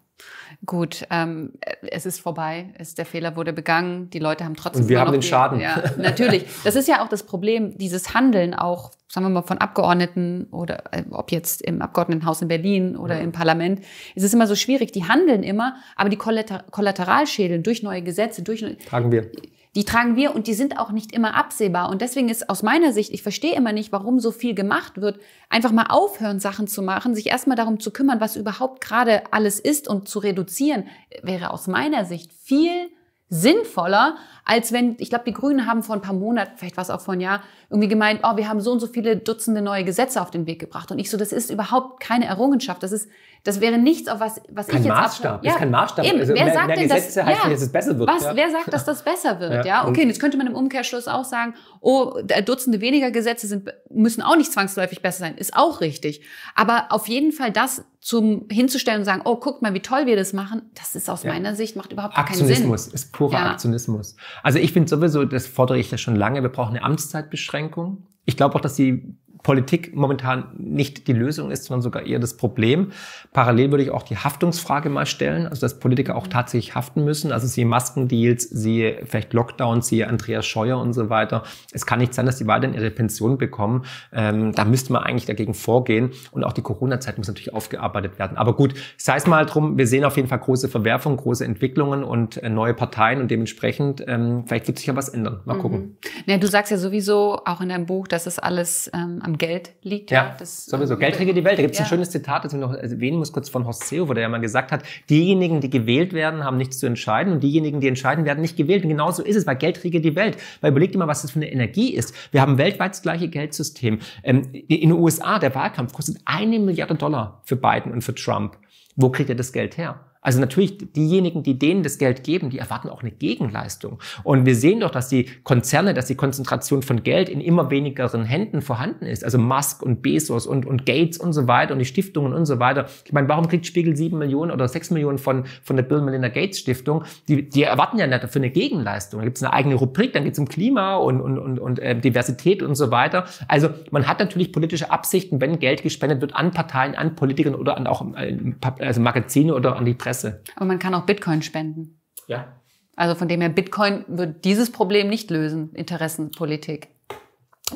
gut, ähm, es ist vorbei, es, der Fehler wurde begangen, die Leute haben trotzdem. Und wir haben den Schaden. ja, natürlich. Das ist ja auch das Problem, dieses Handeln auch, sagen wir mal, von Abgeordneten oder äh, ob jetzt im Abgeordnetenhaus in Berlin oder ja. im Parlament. Es ist immer so schwierig, die handeln immer, aber die Kollater Kollateralschäden durch neue Gesetze, durch. Ne- Tragen wir die tragen wir und die sind auch nicht immer absehbar. Und deswegen ist aus meiner Sicht, ich verstehe immer nicht, warum so viel gemacht wird, einfach mal aufhören, Sachen zu machen, sich erstmal darum zu kümmern, was überhaupt gerade alles ist und zu reduzieren, wäre aus meiner Sicht viel sinnvoller, als wenn, ich glaube, die Grünen haben vor ein paar Monaten, vielleicht war es auch vor ein Jahr, irgendwie gemeint, oh, wir haben so und so viele Dutzende neue Gesetze auf den Weg gebracht. Und ich so, das ist überhaupt keine Errungenschaft. Das ist, das wäre nichts, auf was, was kein ich jetzt Maßstab, abhab. ja, ist kein Maßstab. Eben, also wer mehr, sagt mehr denn, Gesetze dass, heißt ja, nicht, dass es besser wird. Was, ja. Wer sagt, dass das besser wird? Ja, ja? okay, jetzt könnte man im Umkehrschluss auch sagen, oh, Dutzende weniger Gesetze sind, müssen auch nicht zwangsläufig besser sein. Ist auch richtig. Aber auf jeden Fall das zum hinzustellen und sagen, oh, guckt mal, wie toll wir das machen, das ist aus ja. meiner Sicht macht überhaupt keinen Sinn. Aktionismus ist purer ja. Aktionismus. Also ich finde sowieso, das fordere ich ja schon lange, wir brauchen eine Amtszeitbeschränkung. Ich glaube auch, dass die Politik momentan nicht die Lösung ist, sondern sogar eher das Problem. Parallel würde ich auch die Haftungsfrage mal stellen, also dass Politiker auch tatsächlich haften müssen. Also siehe Maskendeals, siehe vielleicht Lockdowns, siehe Andreas Scheuer und so weiter. Es kann nicht sein, dass die weiterhin ihre Pension bekommen. Ähm, da müsste man eigentlich dagegen vorgehen. Und auch die Corona-Zeit muss natürlich aufgearbeitet werden. Aber gut, sei es mal drum, wir sehen auf jeden Fall große Verwerfungen, große Entwicklungen und äh, neue Parteien und dementsprechend, ähm, vielleicht wird sich ja was ändern. Mal mhm. gucken. Ja, du sagst ja sowieso auch in deinem Buch, dass es alles ähm, am Geld liegt. Ja, ja das, sowieso. Ähm, Geld regiert die Welt. Da gibt es ja. ein schönes Zitat, das ich noch erwähnen muss, kurz von Horst Seehofer, der ja mal gesagt hat, diejenigen, die gewählt werden, haben nichts zu entscheiden und diejenigen, die entscheiden, werden nicht gewählt. Und genauso ist es, weil Geld regiert die Welt. Weil überlegt dir mal, was das für eine Energie ist. Wir haben weltweit das gleiche Geldsystem. Ähm, in den USA, der Wahlkampf kostet eine Milliarde Dollar für Biden und für Trump. Wo kriegt er das Geld her? Also natürlich diejenigen, die denen das Geld geben, die erwarten auch eine Gegenleistung. Und wir sehen doch, dass die Konzerne, dass die Konzentration von Geld in immer wenigeren Händen vorhanden ist. Also Musk und Bezos und, und Gates und so weiter und die Stiftungen und so weiter. Ich meine, warum kriegt Spiegel sieben Millionen oder sechs Millionen von, von der Bill Melinda Gates Stiftung? Die, die erwarten ja nicht dafür eine Gegenleistung. Da gibt es eine eigene Rubrik, dann geht es um Klima und, und, und, und äh, Diversität und so weiter. Also man hat natürlich politische Absichten, wenn Geld gespendet wird an Parteien, an Politikern oder an auch äh, also Magazine oder an die Presse. Interesse. Aber man kann auch Bitcoin spenden. Ja. Also von dem her, Bitcoin wird dieses Problem nicht lösen, Interessenpolitik.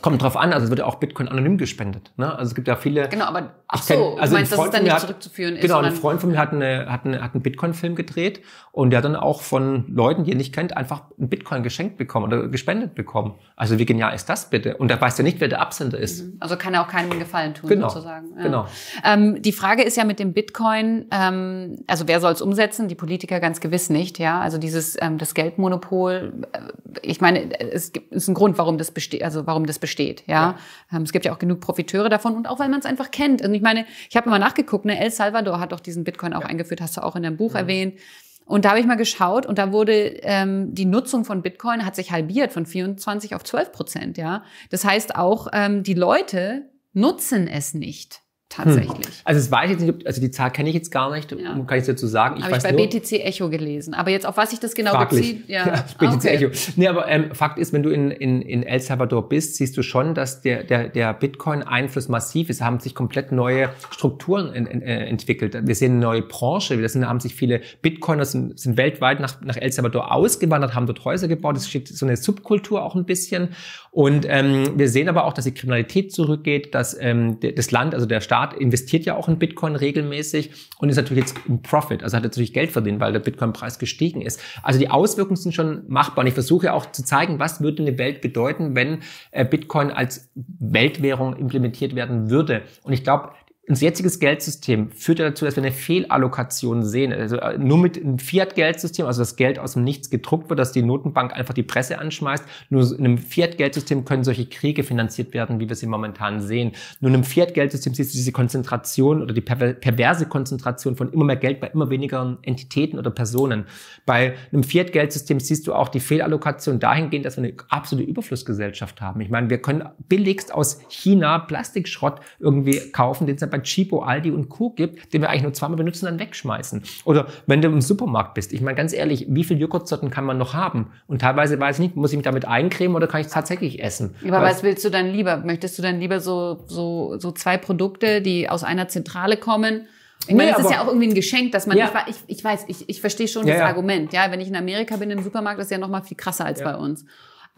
Kommt drauf an, also es wird ja auch Bitcoin anonym gespendet. Ne? Also es gibt ja viele. Genau, aber ach so, kenn, also du meinst, dass es dann nicht hat, zurückzuführen ist. Genau, ein Freund von mir hat, eine, hat, eine, hat einen Bitcoin-Film gedreht und der hat dann auch von Leuten, die er nicht kennt, einfach einen Bitcoin geschenkt bekommen oder gespendet bekommen. Also wie genial ist das bitte? Und da weiß er nicht, wer der Absender ist. Mhm. Also kann er auch keinem einen Gefallen tun, genau, sozusagen. Ja. Genau. Ähm, die Frage ist ja mit dem Bitcoin, ähm, also wer soll es umsetzen? Die Politiker ganz gewiss nicht, ja. Also dieses ähm, das Geldmonopol, äh, ich meine, es gibt ist ein Grund, warum das besteht, also warum das besteht. Ja, ja. Ähm, es gibt ja auch genug Profiteure davon und auch weil man es einfach kennt. Und also ich meine, ich habe immer nachgeguckt. Ne, El Salvador hat doch diesen Bitcoin auch ja. eingeführt. Hast du auch in deinem Buch ja. erwähnt. Und da habe ich mal geschaut und da wurde ähm, die Nutzung von Bitcoin hat sich halbiert von 24 auf 12 Prozent. Ja, das heißt auch ähm, die Leute nutzen es nicht. Hm. tatsächlich. Hm. Also es weiß ich jetzt nicht, also die Zahl kenne ich jetzt gar nicht, ja. kann ich dazu sagen. Ich habe ich bei nur, BTC Echo gelesen. Aber jetzt auf was ich das genau beziehe. Ja. ja ah, BTC okay. Echo. Nee, aber ähm, Fakt ist, wenn du in, in, in El Salvador bist, siehst du schon, dass der, der, der Bitcoin-Einfluss massiv ist. Es haben sich komplett neue Strukturen in, in, äh, entwickelt. Wir sehen eine neue Branche. Das sind, da haben sich viele Bitcoiner sind, sind weltweit nach, nach El Salvador ausgewandert, haben dort Häuser gebaut. Es schickt so eine Subkultur auch ein bisschen. Und ähm, wir sehen aber auch, dass die Kriminalität zurückgeht, dass ähm, das Land, also der Staat, Staat investiert ja auch in Bitcoin regelmäßig und ist natürlich jetzt im Profit, also hat natürlich Geld verdient, weil der Bitcoin-Preis gestiegen ist. Also die Auswirkungen sind schon machbar. Und ich versuche auch zu zeigen, was würde eine Welt bedeuten, wenn äh, Bitcoin als Weltwährung implementiert werden würde. Und ich glaube, unser jetziges Geldsystem führt ja dazu, dass wir eine Fehlallokation sehen. Also äh, nur mit einem Fiat-Geldsystem, also das Geld aus dem Nichts gedruckt wird, dass die Notenbank einfach die Presse anschmeißt. Nur in einem Fiat-Geldsystem können solche Kriege finanziert werden, wie wir sie momentan sehen. Nur in einem Fiat-Geldsystem siehst du diese Konzentration oder die perverse Konzentration von immer mehr Geld bei immer weniger Entitäten oder Personen. Bei einem Fiat-Geldsystem siehst du auch die Fehlallokation dahingehend, dass wir eine absolute Überflussgesellschaft haben. Ich meine, wir können billigst aus China Plastikschrott irgendwie kaufen, den es bei Chibo, Aldi und Co. gibt, den wir eigentlich nur zweimal benutzen, dann wegschmeißen. Oder wenn du im Supermarkt bist. Ich meine, ganz ehrlich, wie viele Joghurtsorten kann man noch haben? Und teilweise weiß ich nicht, muss ich mich damit eincremen oder kann ich es tatsächlich essen? Aber Weil was willst du dann lieber? Möchtest du dann lieber so, so, so zwei Produkte, die aus einer Zentrale kommen? Ich meine, nee, das ist ja auch irgendwie ein Geschenk, dass man, ja. ich, ich, weiß, ich, ich verstehe schon ja, das ja. Argument, ja, wenn ich in Amerika bin im Supermarkt, ist ja noch mal viel krasser als bei uns.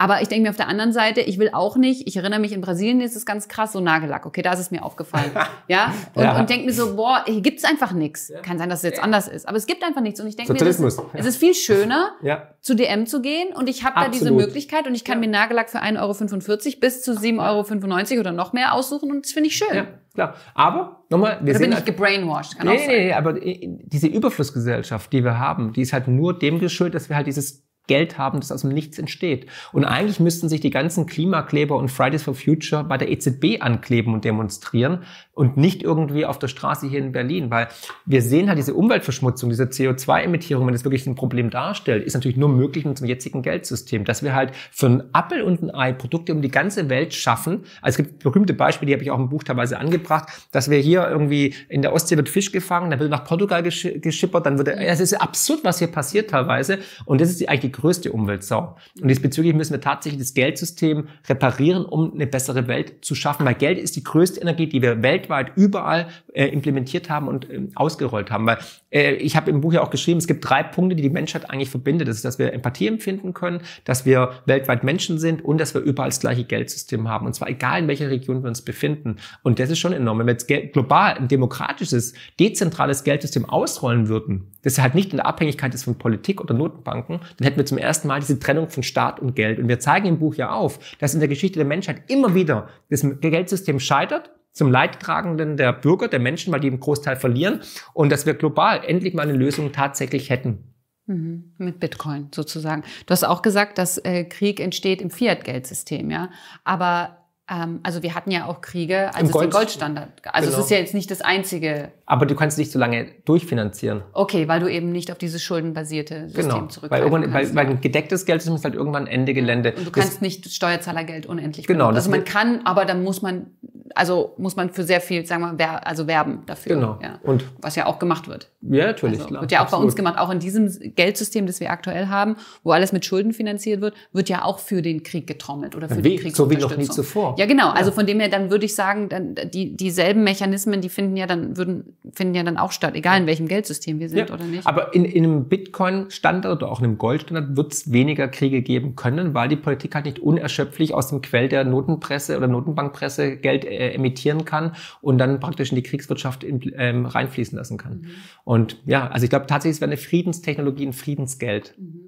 Aber ich denke mir auf der anderen Seite, ich will auch nicht, ich erinnere mich, in Brasilien ist es ganz krass, so Nagellack. Okay, da ist es mir aufgefallen. ja? Und, ja. und denke mir so, boah, hier gibt's einfach nichts. Ja. Kann sein, dass es jetzt anders ist. Aber es gibt einfach nichts. Und ich denke mir, das, ja. es ist viel schöner, ja. zu DM zu gehen und ich habe da diese Möglichkeit und ich kann mir Nagellack für 1,45 Euro bis zu 7,95 Euro oder noch mehr aussuchen und das finde ich schön. Ja. Klar. Aber nochmal, wir Oder sind bin ich gebrainwashed. Kann nee, nee, nee, aber äh, diese Überflussgesellschaft, die wir haben, die ist halt nur dem geschuldet, dass wir halt dieses Geld haben, das aus dem Nichts entsteht. Und eigentlich müssten sich die ganzen Klimakleber und Fridays for Future bei der EZB ankleben und demonstrieren und nicht irgendwie auf der Straße hier in Berlin, weil wir sehen halt diese Umweltverschmutzung, diese CO2-Emittierung, wenn das wirklich ein Problem darstellt, ist natürlich nur möglich mit unserem jetzigen Geldsystem, dass wir halt für einen Appel und ein Ei Produkte um die ganze Welt schaffen. Also es gibt berühmte Beispiele, die habe ich auch im Buch teilweise angebracht, dass wir hier irgendwie in der Ostsee wird Fisch gefangen, dann wird nach Portugal geschippert, dann wird, es ist absurd, was hier passiert teilweise. Und das ist eigentlich die größte Umweltsau. Und diesbezüglich müssen wir tatsächlich das Geldsystem reparieren, um eine bessere Welt zu schaffen, weil Geld ist die größte Energie, die wir weltweit überall äh, implementiert haben und äh, ausgerollt haben. Weil äh, ich habe im Buch ja auch geschrieben, es gibt drei Punkte, die die Menschheit eigentlich verbindet. Das ist, dass wir Empathie empfinden können, dass wir weltweit Menschen sind und dass wir überall das gleiche Geldsystem haben. Und zwar egal, in welcher Region wir uns befinden. Und das ist schon enorm. Wenn wir jetzt global ein demokratisches, dezentrales Geldsystem ausrollen würden, das halt nicht in der Abhängigkeit ist von Politik oder Notenbanken, dann hätten wir zum ersten Mal diese Trennung von Staat und Geld. Und wir zeigen im Buch ja auf, dass in der Geschichte der Menschheit immer wieder das Geldsystem scheitert zum Leidtragenden der Bürger, der Menschen, weil die im Großteil verlieren und dass wir global endlich mal eine Lösung tatsächlich hätten. Mhm. Mit Bitcoin sozusagen. Du hast auch gesagt, dass äh, Krieg entsteht im Fiat-Geldsystem, ja. Aber ähm, also wir hatten ja auch Kriege, als Gold den Goldstandard. Also genau. es ist ja jetzt nicht das einzige aber du kannst nicht so lange durchfinanzieren. Okay, weil du eben nicht auf dieses schuldenbasierte System genau, zurückgreifst. Weil, kannst, weil, weil ein gedecktes Geld ist halt irgendwann Ende Gelände. Und du kannst das, nicht Steuerzahlergeld unendlich Genau. Also man kann, aber dann muss man, also muss man für sehr viel, sagen wir mal, wer, also werben dafür. Genau. Ja. Und was ja auch gemacht wird. Ja, natürlich. Also, klar, wird ja auch absolut. bei uns gemacht. Auch in diesem Geldsystem, das wir aktuell haben, wo alles mit Schulden finanziert wird, wird ja auch für den Krieg getrommelt oder für wie, den Krieg So wie noch nie zuvor. Ja, genau. Also ja. Also von dem her, dann würde ich sagen, dann die, dieselben Mechanismen, die finden ja dann, würden finden ja dann auch statt, egal in welchem Geldsystem wir sind ja, oder nicht. Aber in, in einem Bitcoin-Standard oder auch in einem Goldstandard wird es weniger Kriege geben können, weil die Politik halt nicht unerschöpflich aus dem Quell der Notenpresse oder Notenbankpresse Geld äh, emittieren kann und dann praktisch in die Kriegswirtschaft in, ähm, reinfließen lassen kann. Mhm. Und ja, also ich glaube tatsächlich, es wäre eine Friedenstechnologie, ein Friedensgeld. Mhm.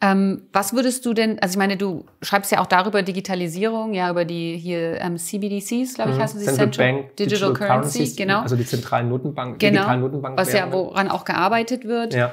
Ähm, was würdest du denn, also ich meine, du schreibst ja auch darüber Digitalisierung, ja, über die hier ähm, CBDCs, glaube ich, mhm. heißen sie, Central, Central Bank, Digital, Digital Currency, Currencies, genau. Also die zentralen Notenbanken, genau, digitalen Notenbanken. Was ja, woran auch gearbeitet wird. Ja.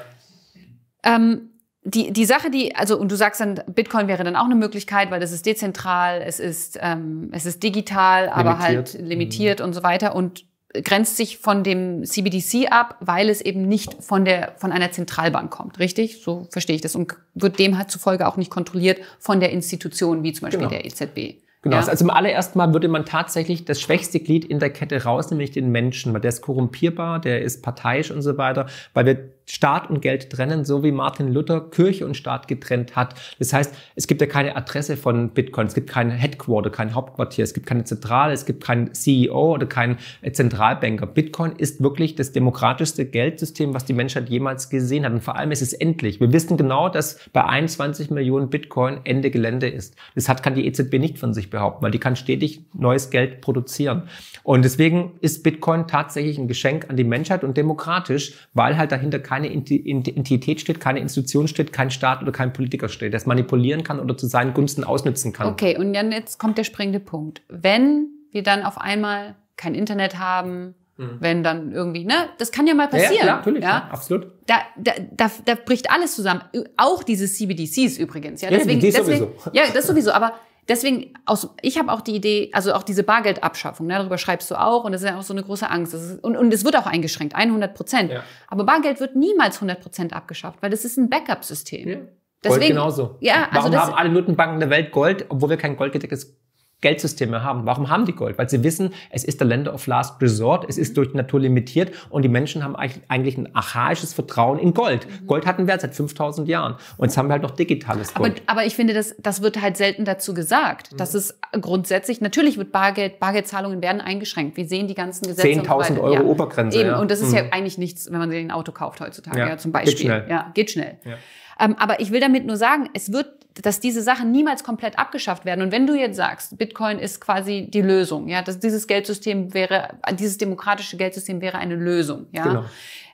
Ähm, die, die Sache, die, also, und du sagst dann, Bitcoin wäre dann auch eine Möglichkeit, weil das ist dezentral, es ist, ähm, es ist digital, aber limitiert. halt limitiert mhm. und so weiter. Und grenzt sich von dem CBDC ab, weil es eben nicht von der von einer Zentralbank kommt, richtig? So verstehe ich das und wird dem halt zufolge auch nicht kontrolliert von der Institution wie zum Beispiel genau. der EZB. Genau, ja. also im allerersten Mal würde man tatsächlich das schwächste Glied in der Kette rausnehmen, nämlich den Menschen, weil der ist korrumpierbar, der ist parteiisch und so weiter, weil wir Staat und Geld trennen, so wie Martin Luther Kirche und Staat getrennt hat. Das heißt, es gibt ja keine Adresse von Bitcoin, es gibt kein Headquarter, kein Hauptquartier, es gibt keine Zentrale, es gibt keinen CEO oder keinen äh, Zentralbanker. Bitcoin ist wirklich das demokratischste Geldsystem, was die Menschheit jemals gesehen hat. Und vor allem ist es endlich. Wir wissen genau, dass bei 21 Millionen Bitcoin Ende Gelände ist. Das hat, kann die EZB nicht von sich behaupten, weil die kann stetig neues Geld produzieren. Und deswegen ist Bitcoin tatsächlich ein Geschenk an die Menschheit und demokratisch, weil halt dahinter kein keine Entität steht, keine Institution steht, kein Staat oder kein Politiker steht, das manipulieren kann oder zu seinen Gunsten ausnutzen kann. Okay, und dann jetzt kommt der springende Punkt. Wenn wir dann auf einmal kein Internet haben, mhm. wenn dann irgendwie, ne, das kann ja mal passieren. Ja, ja natürlich, ja? ja absolut. Da, da, da, da bricht alles zusammen. Auch diese CBDCs übrigens. Ja, deswegen, ja, deswegen, sowieso. ja das sowieso. Aber deswegen, aus, ich habe auch die Idee, also auch diese Bargeldabschaffung, ne, darüber schreibst du auch und das ist ja auch so eine große Angst. Ist, und, und es wird auch eingeschränkt, 100 Prozent. Ja. Aber Bargeld wird niemals 100 Prozent abgeschafft, weil das ist ein Backup-System. Ja. Deswegen, Gold genauso. Ja, also Warum also das, haben alle Notenbanken der Welt Gold, obwohl wir kein goldgedecktes Geldsysteme haben. Warum haben die Gold? Weil sie wissen, es ist der Länder of Last Resort, es ist mhm. durch die Natur limitiert und die Menschen haben eigentlich ein archaisches Vertrauen in Gold. Mhm. Gold hat einen Wert seit 5000 Jahren und jetzt haben wir halt noch digitales Gold. Aber, aber ich finde, das, das wird halt selten dazu gesagt. Mhm. Das ist grundsätzlich, natürlich wird Bargeld, Bargeldzahlungen werden eingeschränkt. Wir sehen die ganzen Gesetze. 10.000 Euro ja. Obergrenze. Eben. Ja. Und das ist mhm. ja eigentlich nichts, wenn man sich ein Auto kauft heutzutage, ja. ja zum Beispiel. Geht schnell. Ja, geht schnell. Ähm, aber ich will damit nur sagen, es wird dass diese Sachen niemals komplett abgeschafft werden. Und wenn du jetzt sagst, Bitcoin ist quasi die Lösung, ja, dass dieses Geldsystem wäre, dieses demokratische Geldsystem wäre eine Lösung, ja. Genau.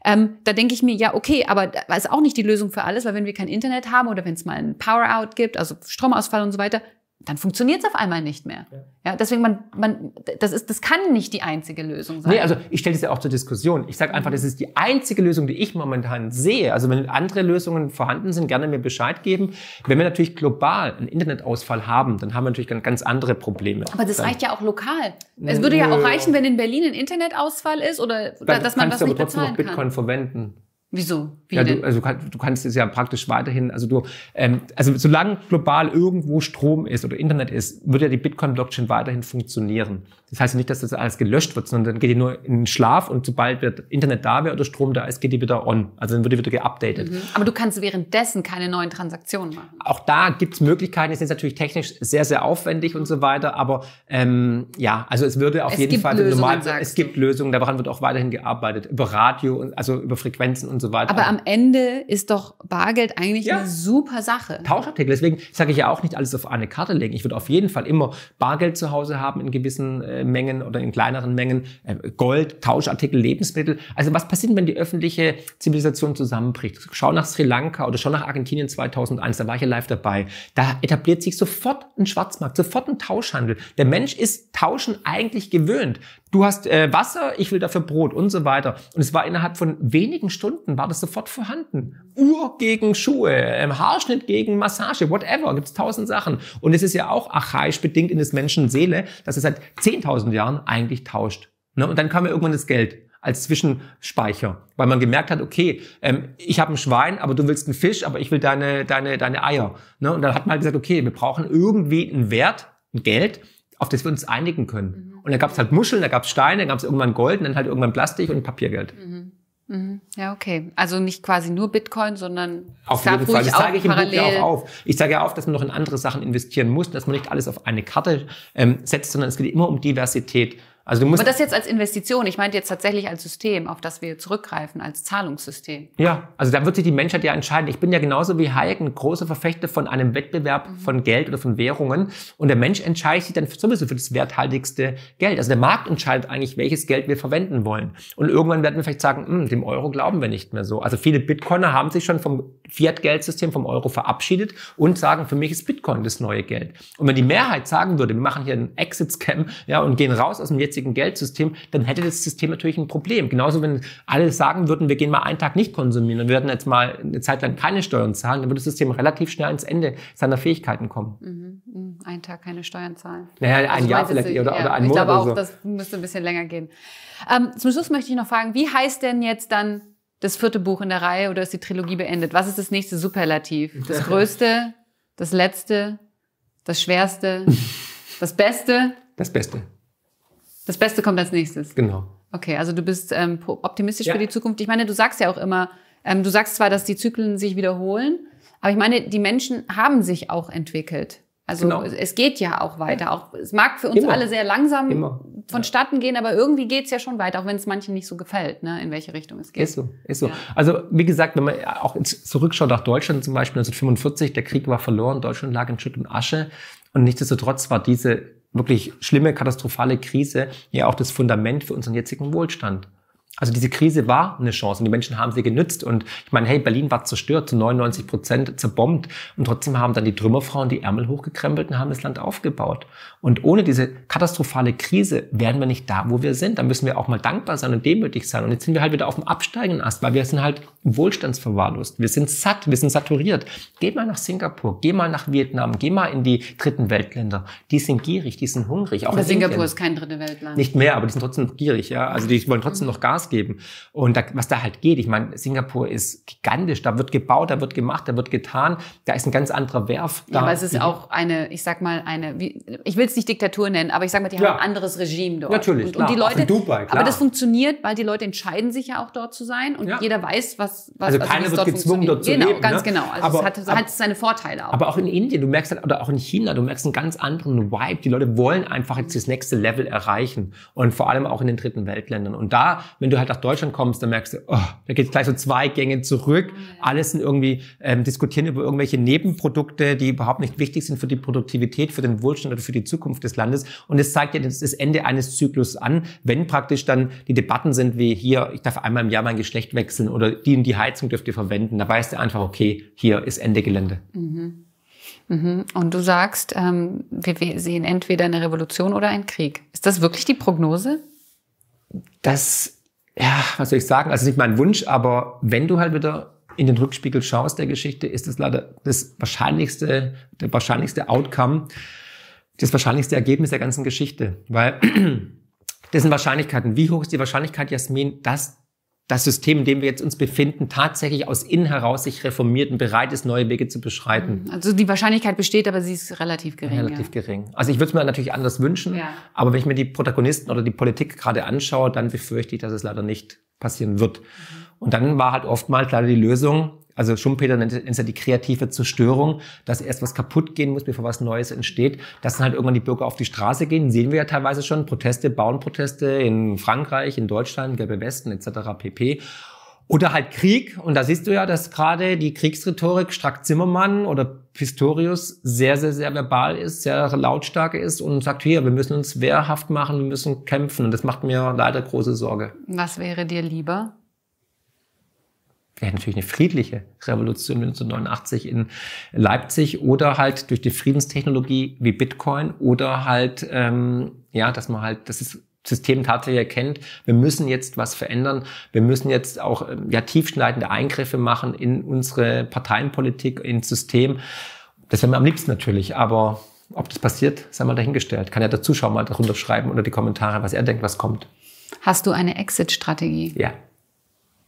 Ähm, da denke ich mir, ja, okay, aber das ist auch nicht die Lösung für alles, weil wenn wir kein Internet haben oder wenn es mal ein Power-Out gibt, also Stromausfall und so weiter, dann funktioniert es auf einmal nicht mehr. Ja. ja, deswegen man, man, das ist, das kann nicht die einzige Lösung sein. Nee, also ich stelle das ja auch zur Diskussion. Ich sage einfach, mhm. das ist die einzige Lösung, die ich momentan sehe. Also wenn andere Lösungen vorhanden sind, gerne mir Bescheid geben. Wenn wir natürlich global einen Internetausfall haben, dann haben wir natürlich ganz andere Probleme. Aber das dann, reicht ja auch lokal. Es würde ja auch reichen, wenn in Berlin ein Internetausfall ist oder dann dass man was nicht bezahlen kann. Kannst du aber trotzdem noch Bitcoin kann. verwenden. Wieso? Wie ja, du, also du kannst, es ja praktisch weiterhin, also du, ähm, also solange global irgendwo Strom ist oder Internet ist, wird ja die Bitcoin-Blockchain weiterhin funktionieren. Das heißt nicht, dass das alles gelöscht wird, sondern dann geht die nur in den Schlaf und sobald wird Internet da wäre oder Strom da ist, geht die wieder on. Also dann wird die wieder geupdatet. Mhm. Aber du kannst währenddessen keine neuen Transaktionen machen. Auch da gibt es Möglichkeiten, es ist natürlich technisch sehr, sehr aufwendig und so weiter, aber ähm, ja, also es würde auf es jeden Fall normal, es gibt Lösungen, daran wird auch weiterhin gearbeitet, über Radio, und, also über Frequenzen und so so weiter. Aber am Ende ist doch Bargeld eigentlich ja. eine super Sache. Tauschartikel. Deswegen sage ich ja auch nicht alles auf eine Karte legen. Ich würde auf jeden Fall immer Bargeld zu Hause haben in gewissen äh, Mengen oder in kleineren Mengen. Äh, Gold, Tauschartikel, Lebensmittel. Also was passiert, wenn die öffentliche Zivilisation zusammenbricht? Schau nach Sri Lanka oder schau nach Argentinien 2001. Da war ich ja live dabei. Da etabliert sich sofort ein Schwarzmarkt, sofort ein Tauschhandel. Der Mensch ist Tauschen eigentlich gewöhnt du hast äh, Wasser, ich will dafür Brot und so weiter. Und es war innerhalb von wenigen Stunden, war das sofort vorhanden. Uhr gegen Schuhe, ähm, Haarschnitt gegen Massage, whatever, gibt's tausend Sachen. Und es ist ja auch archaisch bedingt in des Menschen Seele, dass es seit 10.000 Jahren eigentlich tauscht. Ne? Und dann kam ja irgendwann das Geld als Zwischenspeicher, weil man gemerkt hat, okay, ähm, ich habe ein Schwein, aber du willst einen Fisch, aber ich will deine, deine, deine Eier. Ne? Und dann hat man halt gesagt, okay, wir brauchen irgendwie einen Wert, ein Geld, auf das wir uns einigen können. Mhm. Und da gab es halt Muscheln, da gab es Steine, da gab es irgendwann Gold und dann halt irgendwann Plastik und Papiergeld. Mhm. Mhm. Ja, okay. Also nicht quasi nur Bitcoin, sondern auf jeden Fall. Das zeige ich im Buch ja auch auf. Ich zeige ja auf, dass man noch in andere Sachen investieren muss, dass man nicht alles auf eine Karte ähm, setzt, sondern es geht immer um Diversität. Also du musst Aber das jetzt als Investition, ich meinte jetzt tatsächlich als System, auf das wir zurückgreifen, als Zahlungssystem. Ja, also da wird sich die Menschheit ja entscheiden. Ich bin ja genauso wie Hayek ein großer Verfechter von einem Wettbewerb mhm. von Geld oder von Währungen. Und der Mensch entscheidet sich dann sowieso für das werthaltigste Geld. Also der Markt entscheidet eigentlich, welches Geld wir verwenden wollen. Und irgendwann werden wir vielleicht sagen, hm, dem Euro glauben wir nicht mehr so. Also viele Bitcoiner haben sich schon vom Fiat-Geldsystem, vom Euro verabschiedet und sagen, für mich ist Bitcoin das neue Geld. Und wenn die Mehrheit sagen würde, wir machen hier einen Exit-Scam ja, und gehen raus aus dem jetzigen jetzigen Geldsystem, dann hätte das System natürlich ein Problem. Genauso, wenn alle sagen würden, wir gehen mal einen Tag nicht konsumieren und werden jetzt mal eine Zeit lang keine Steuern zahlen, dann würde das System relativ schnell ans Ende seiner Fähigkeiten kommen. Mhm. mhm. Einen Tag keine Steuern zahlen. Naja, ein also Jahr vielleicht oder, ja, oder ein Monat. Ich glaube auch, so. das müsste ein bisschen länger gehen. Ähm, zum Schluss möchte ich noch fragen, wie heißt denn jetzt dann das vierte Buch in der Reihe oder ist die Trilogie beendet? Was ist das nächste Superlativ? Das größte, das letzte, das schwerste, das beste? Das beste. Das Beste kommt als nächstes. Genau. Okay, also du bist ähm, optimistisch ja. für die Zukunft. Ich meine, du sagst ja auch immer, ähm, du sagst zwar, dass die Zyklen sich wiederholen, aber ich meine, die Menschen haben sich auch entwickelt. Also genau. es geht ja auch weiter. Auch, es mag für uns Immer. alle sehr langsam Immer. vonstatten gehen, aber irgendwie geht's ja schon weiter, auch wenn es manchen nicht so gefällt, ne, in welche Richtung es geht. Ist so, ist so. Ja. Also wie gesagt, wenn man auch zurückschaut nach Deutschland zum Beispiel 1945, also der Krieg war verloren, Deutschland lag in Schutt und Asche. Und nichtsdestotrotz war diese wirklich schlimme, katastrophale Krise ja auch das Fundament für unseren jetzigen Wohlstand also diese Krise war eine Chance und die Menschen haben sie genützt. Und ich meine, hey, Berlin war zerstört, zu 99 Prozent zerbombt. Und trotzdem haben dann die Trümmerfrauen die Ärmel hochgekrempelt und haben das Land aufgebaut. Und ohne diese katastrophale Krise wären wir nicht da, wo wir sind. Da müssen wir auch mal dankbar sein und demütig sein. Und jetzt sind wir halt wieder auf dem absteigenden Ast, weil wir sind halt wohlstandsverwahrlost. Wir sind satt, wir sind saturiert. Geh mal nach Singapur, geh mal nach Vietnam, geh mal in die dritten Weltländer. Die sind gierig, die sind hungrig. Auch Singapur ist kein dritte Weltland. Nicht mehr, aber die sind trotzdem noch gierig. Ja? Also die wollen trotzdem noch Gas Gas geben. Und da, was da halt geht, ich meine, Singapur ist gigantisch, da wird gebaut, da wird gemacht, da wird getan, da ist ein ganz anderer Werf. Da. Ja, aber es ist auch eine, ich sag mal, eine, ich will es nicht Diktatur nennen, aber ich sag mal, die ja. haben ein anderes Regime dort. Natürlich, und, klar. Und die Leute, Dubai, klar. Aber das funktioniert, weil die Leute entscheiden sich ja auch dort zu sein und ja. jeder weiß, was, was also, also keiner wird dort gezwungen, dort zu genau, leben. Genau, ganz ne? genau. Also aber, es hat, aber, hat seine Vorteile auch. Aber auch in Indien, du merkst halt, oder auch in China, du merkst einen ganz anderen Vibe. Die Leute wollen einfach jetzt das nächste Level erreichen und vor allem auch in den dritten Weltländern. Und da, wenn du du halt nach Deutschland kommst, dann merkst du, oh, da geht gleich so zwei Gänge zurück. Mhm. Alles sind irgendwie ähm, diskutieren über irgendwelche Nebenprodukte, die überhaupt nicht wichtig sind für die Produktivität, für den Wohlstand oder für die Zukunft des Landes. Und es zeigt ja das, das Ende eines Zyklus an, wenn praktisch dann die Debatten sind wie hier, ich darf einmal im Jahr mein Geschlecht wechseln oder die und die Heizung dürft ihr verwenden. Da weißt du einfach, okay, hier ist Ende Gelände. Mhm. Mhm. Und du sagst, ähm, wir sehen entweder eine Revolution oder einen Krieg. Ist das wirklich die Prognose? Das ja, was soll ich sagen? Also nicht mein Wunsch, aber wenn du halt wieder in den Rückspiegel schaust der Geschichte, ist das leider das wahrscheinlichste, der wahrscheinlichste Outcome, das wahrscheinlichste Ergebnis der ganzen Geschichte. Weil das sind Wahrscheinlichkeiten. Wie hoch ist die Wahrscheinlichkeit, Jasmin, dass das System, in dem wir jetzt uns befinden, tatsächlich aus innen heraus sich reformiert und bereit ist, neue Wege zu beschreiten. Mhm. Also die Wahrscheinlichkeit besteht, aber sie ist relativ gering. Relativ ja. gering. Also ich würde es mir natürlich anders wünschen, ja. aber wenn ich mir die Protagonisten oder die Politik gerade anschaue, dann befürchte ich, dass es leider nicht passieren wird. Mhm. Und dann war halt oftmals leider die Lösung, also Schumpeter nennt es ja die kreative Zerstörung, dass erst was kaputt gehen muss, bevor was Neues entsteht, dass dann halt irgendwann die Bürger auf die Straße gehen, sehen wir ja teilweise schon, Proteste, Bauernproteste in Frankreich, in Deutschland, Gelbe Westen etc. pp. Oder halt Krieg. Und da siehst du ja, dass gerade die Kriegsrhetorik Strack Zimmermann oder Pistorius sehr, sehr, sehr verbal ist, sehr lautstark ist und sagt, hier, wir müssen uns wehrhaft machen, wir müssen kämpfen. Und das macht mir leider große Sorge. Was wäre dir lieber? wäre natürlich eine friedliche Revolution 1989 in Leipzig oder halt durch die Friedenstechnologie wie Bitcoin oder halt, ähm, ja, dass man halt, das ist System tatsächlich erkennt, wir müssen jetzt was verändern, wir müssen jetzt auch ähm, ja, tiefschneidende Eingriffe machen in unsere Parteienpolitik, ins System. Das wäre mir am liebsten natürlich, aber ob das passiert, sei mal dahingestellt. Kann ja der Zuschauer mal darunter schreiben oder die Kommentare, was er denkt, was kommt. Hast du eine Exit-Strategie? Ja.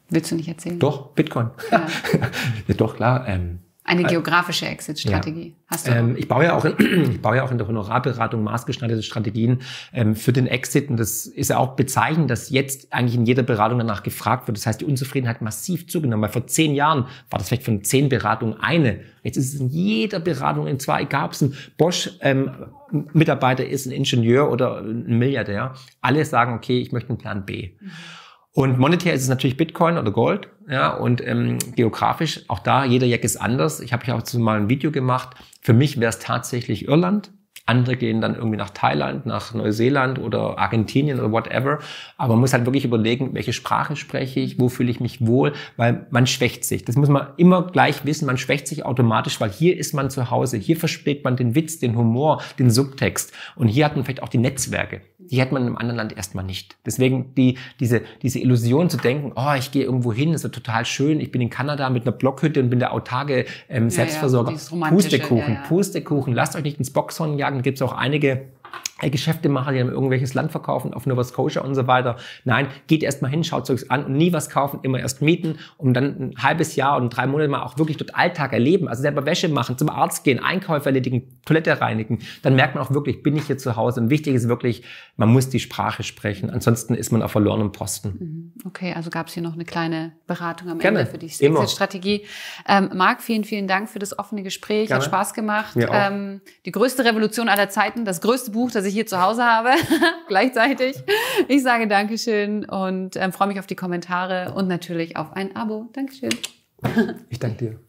Willst du nicht erzählen? Doch, Bitcoin. Ja, ja doch, klar. Ähm, eine äh, geografische Exit-Strategie. Ja. Hast du ähm, ich, baue ja auch in, ich baue ja auch in der Honorarberatung maßgeschneiderte Strategien ähm, für den Exit. Und das ist ja auch bezeichnend, dass jetzt eigentlich in jeder Beratung danach gefragt wird. Das heißt, die Unzufriedenheit massiv zugenommen. Weil vor zehn Jahren war das vielleicht von zehn Beratungen eine. Jetzt ist es in jeder Beratung, und zwar egal, ob es ein Bosch-Mitarbeiter ähm, ist, ein Ingenieur oder ein Milliardär, alle sagen, okay, ich möchte einen Plan B. Mhm. Und monetär ist es natürlich Bitcoin oder Gold. Ja, und ähm, geografisch, auch da, jeder Jack ist anders. Ich habe hier auch mal ein Video gemacht. Für mich wäre es tatsächlich Irland. Andere gehen dann irgendwie nach Thailand, nach Neuseeland oder Argentinien oder whatever. Aber man muss halt wirklich überlegen, welche Sprache spreche ich, wo fühle ich mich wohl, weil man schwächt sich. Das muss man immer gleich wissen. Man schwächt sich automatisch, weil hier ist man zu Hause. Hier versteht man den Witz, den Humor, den Subtext. Und hier hat man vielleicht auch die Netzwerke. Die hat man im anderen Land erstmal nicht. Deswegen die, diese, diese Illusion zu denken, oh, ich gehe irgendwo hin, ist ja total schön. Ich bin in Kanada mit einer Blockhütte und bin der autarke ähm, Selbstversorger. Ja, ja, Pustekuchen, ja, Pustekuchen. Lasst euch nicht ins Boxhorn jagen sagen, gibt es auch einige äh, Geschäfte machen, die dann irgendwelches Land verkaufen auf Nova Scotia und so weiter. Nein, geht erstmal hin, schaut euch an und nie was kaufen, immer erst mieten, um dann ein halbes Jahr und drei Monate mal auch wirklich dort Alltag erleben, also selber Wäsche machen, zum Arzt gehen, Einkäufe erledigen, Toilette reinigen. Dann merkt man auch wirklich, bin ich hier zu Hause. Und wichtig ist wirklich, man muss die Sprache sprechen. Ansonsten ist man auf verlorenem Posten. Mhm. Okay, also gab es hier noch eine kleine Beratung am Gerne. Ende für die Exit-Strategie. Ähm, Marc, vielen, vielen Dank für das offene Gespräch. Gerne. Hat Spaß gemacht. Ähm, die größte Revolution aller Zeiten, das größte Buch, das ich hier zu Hause habe, gleichzeitig. Ich sage Dankeschön und ähm, freue mich auf die Kommentare und natürlich auf ein Abo. Dankeschön. ich danke dir.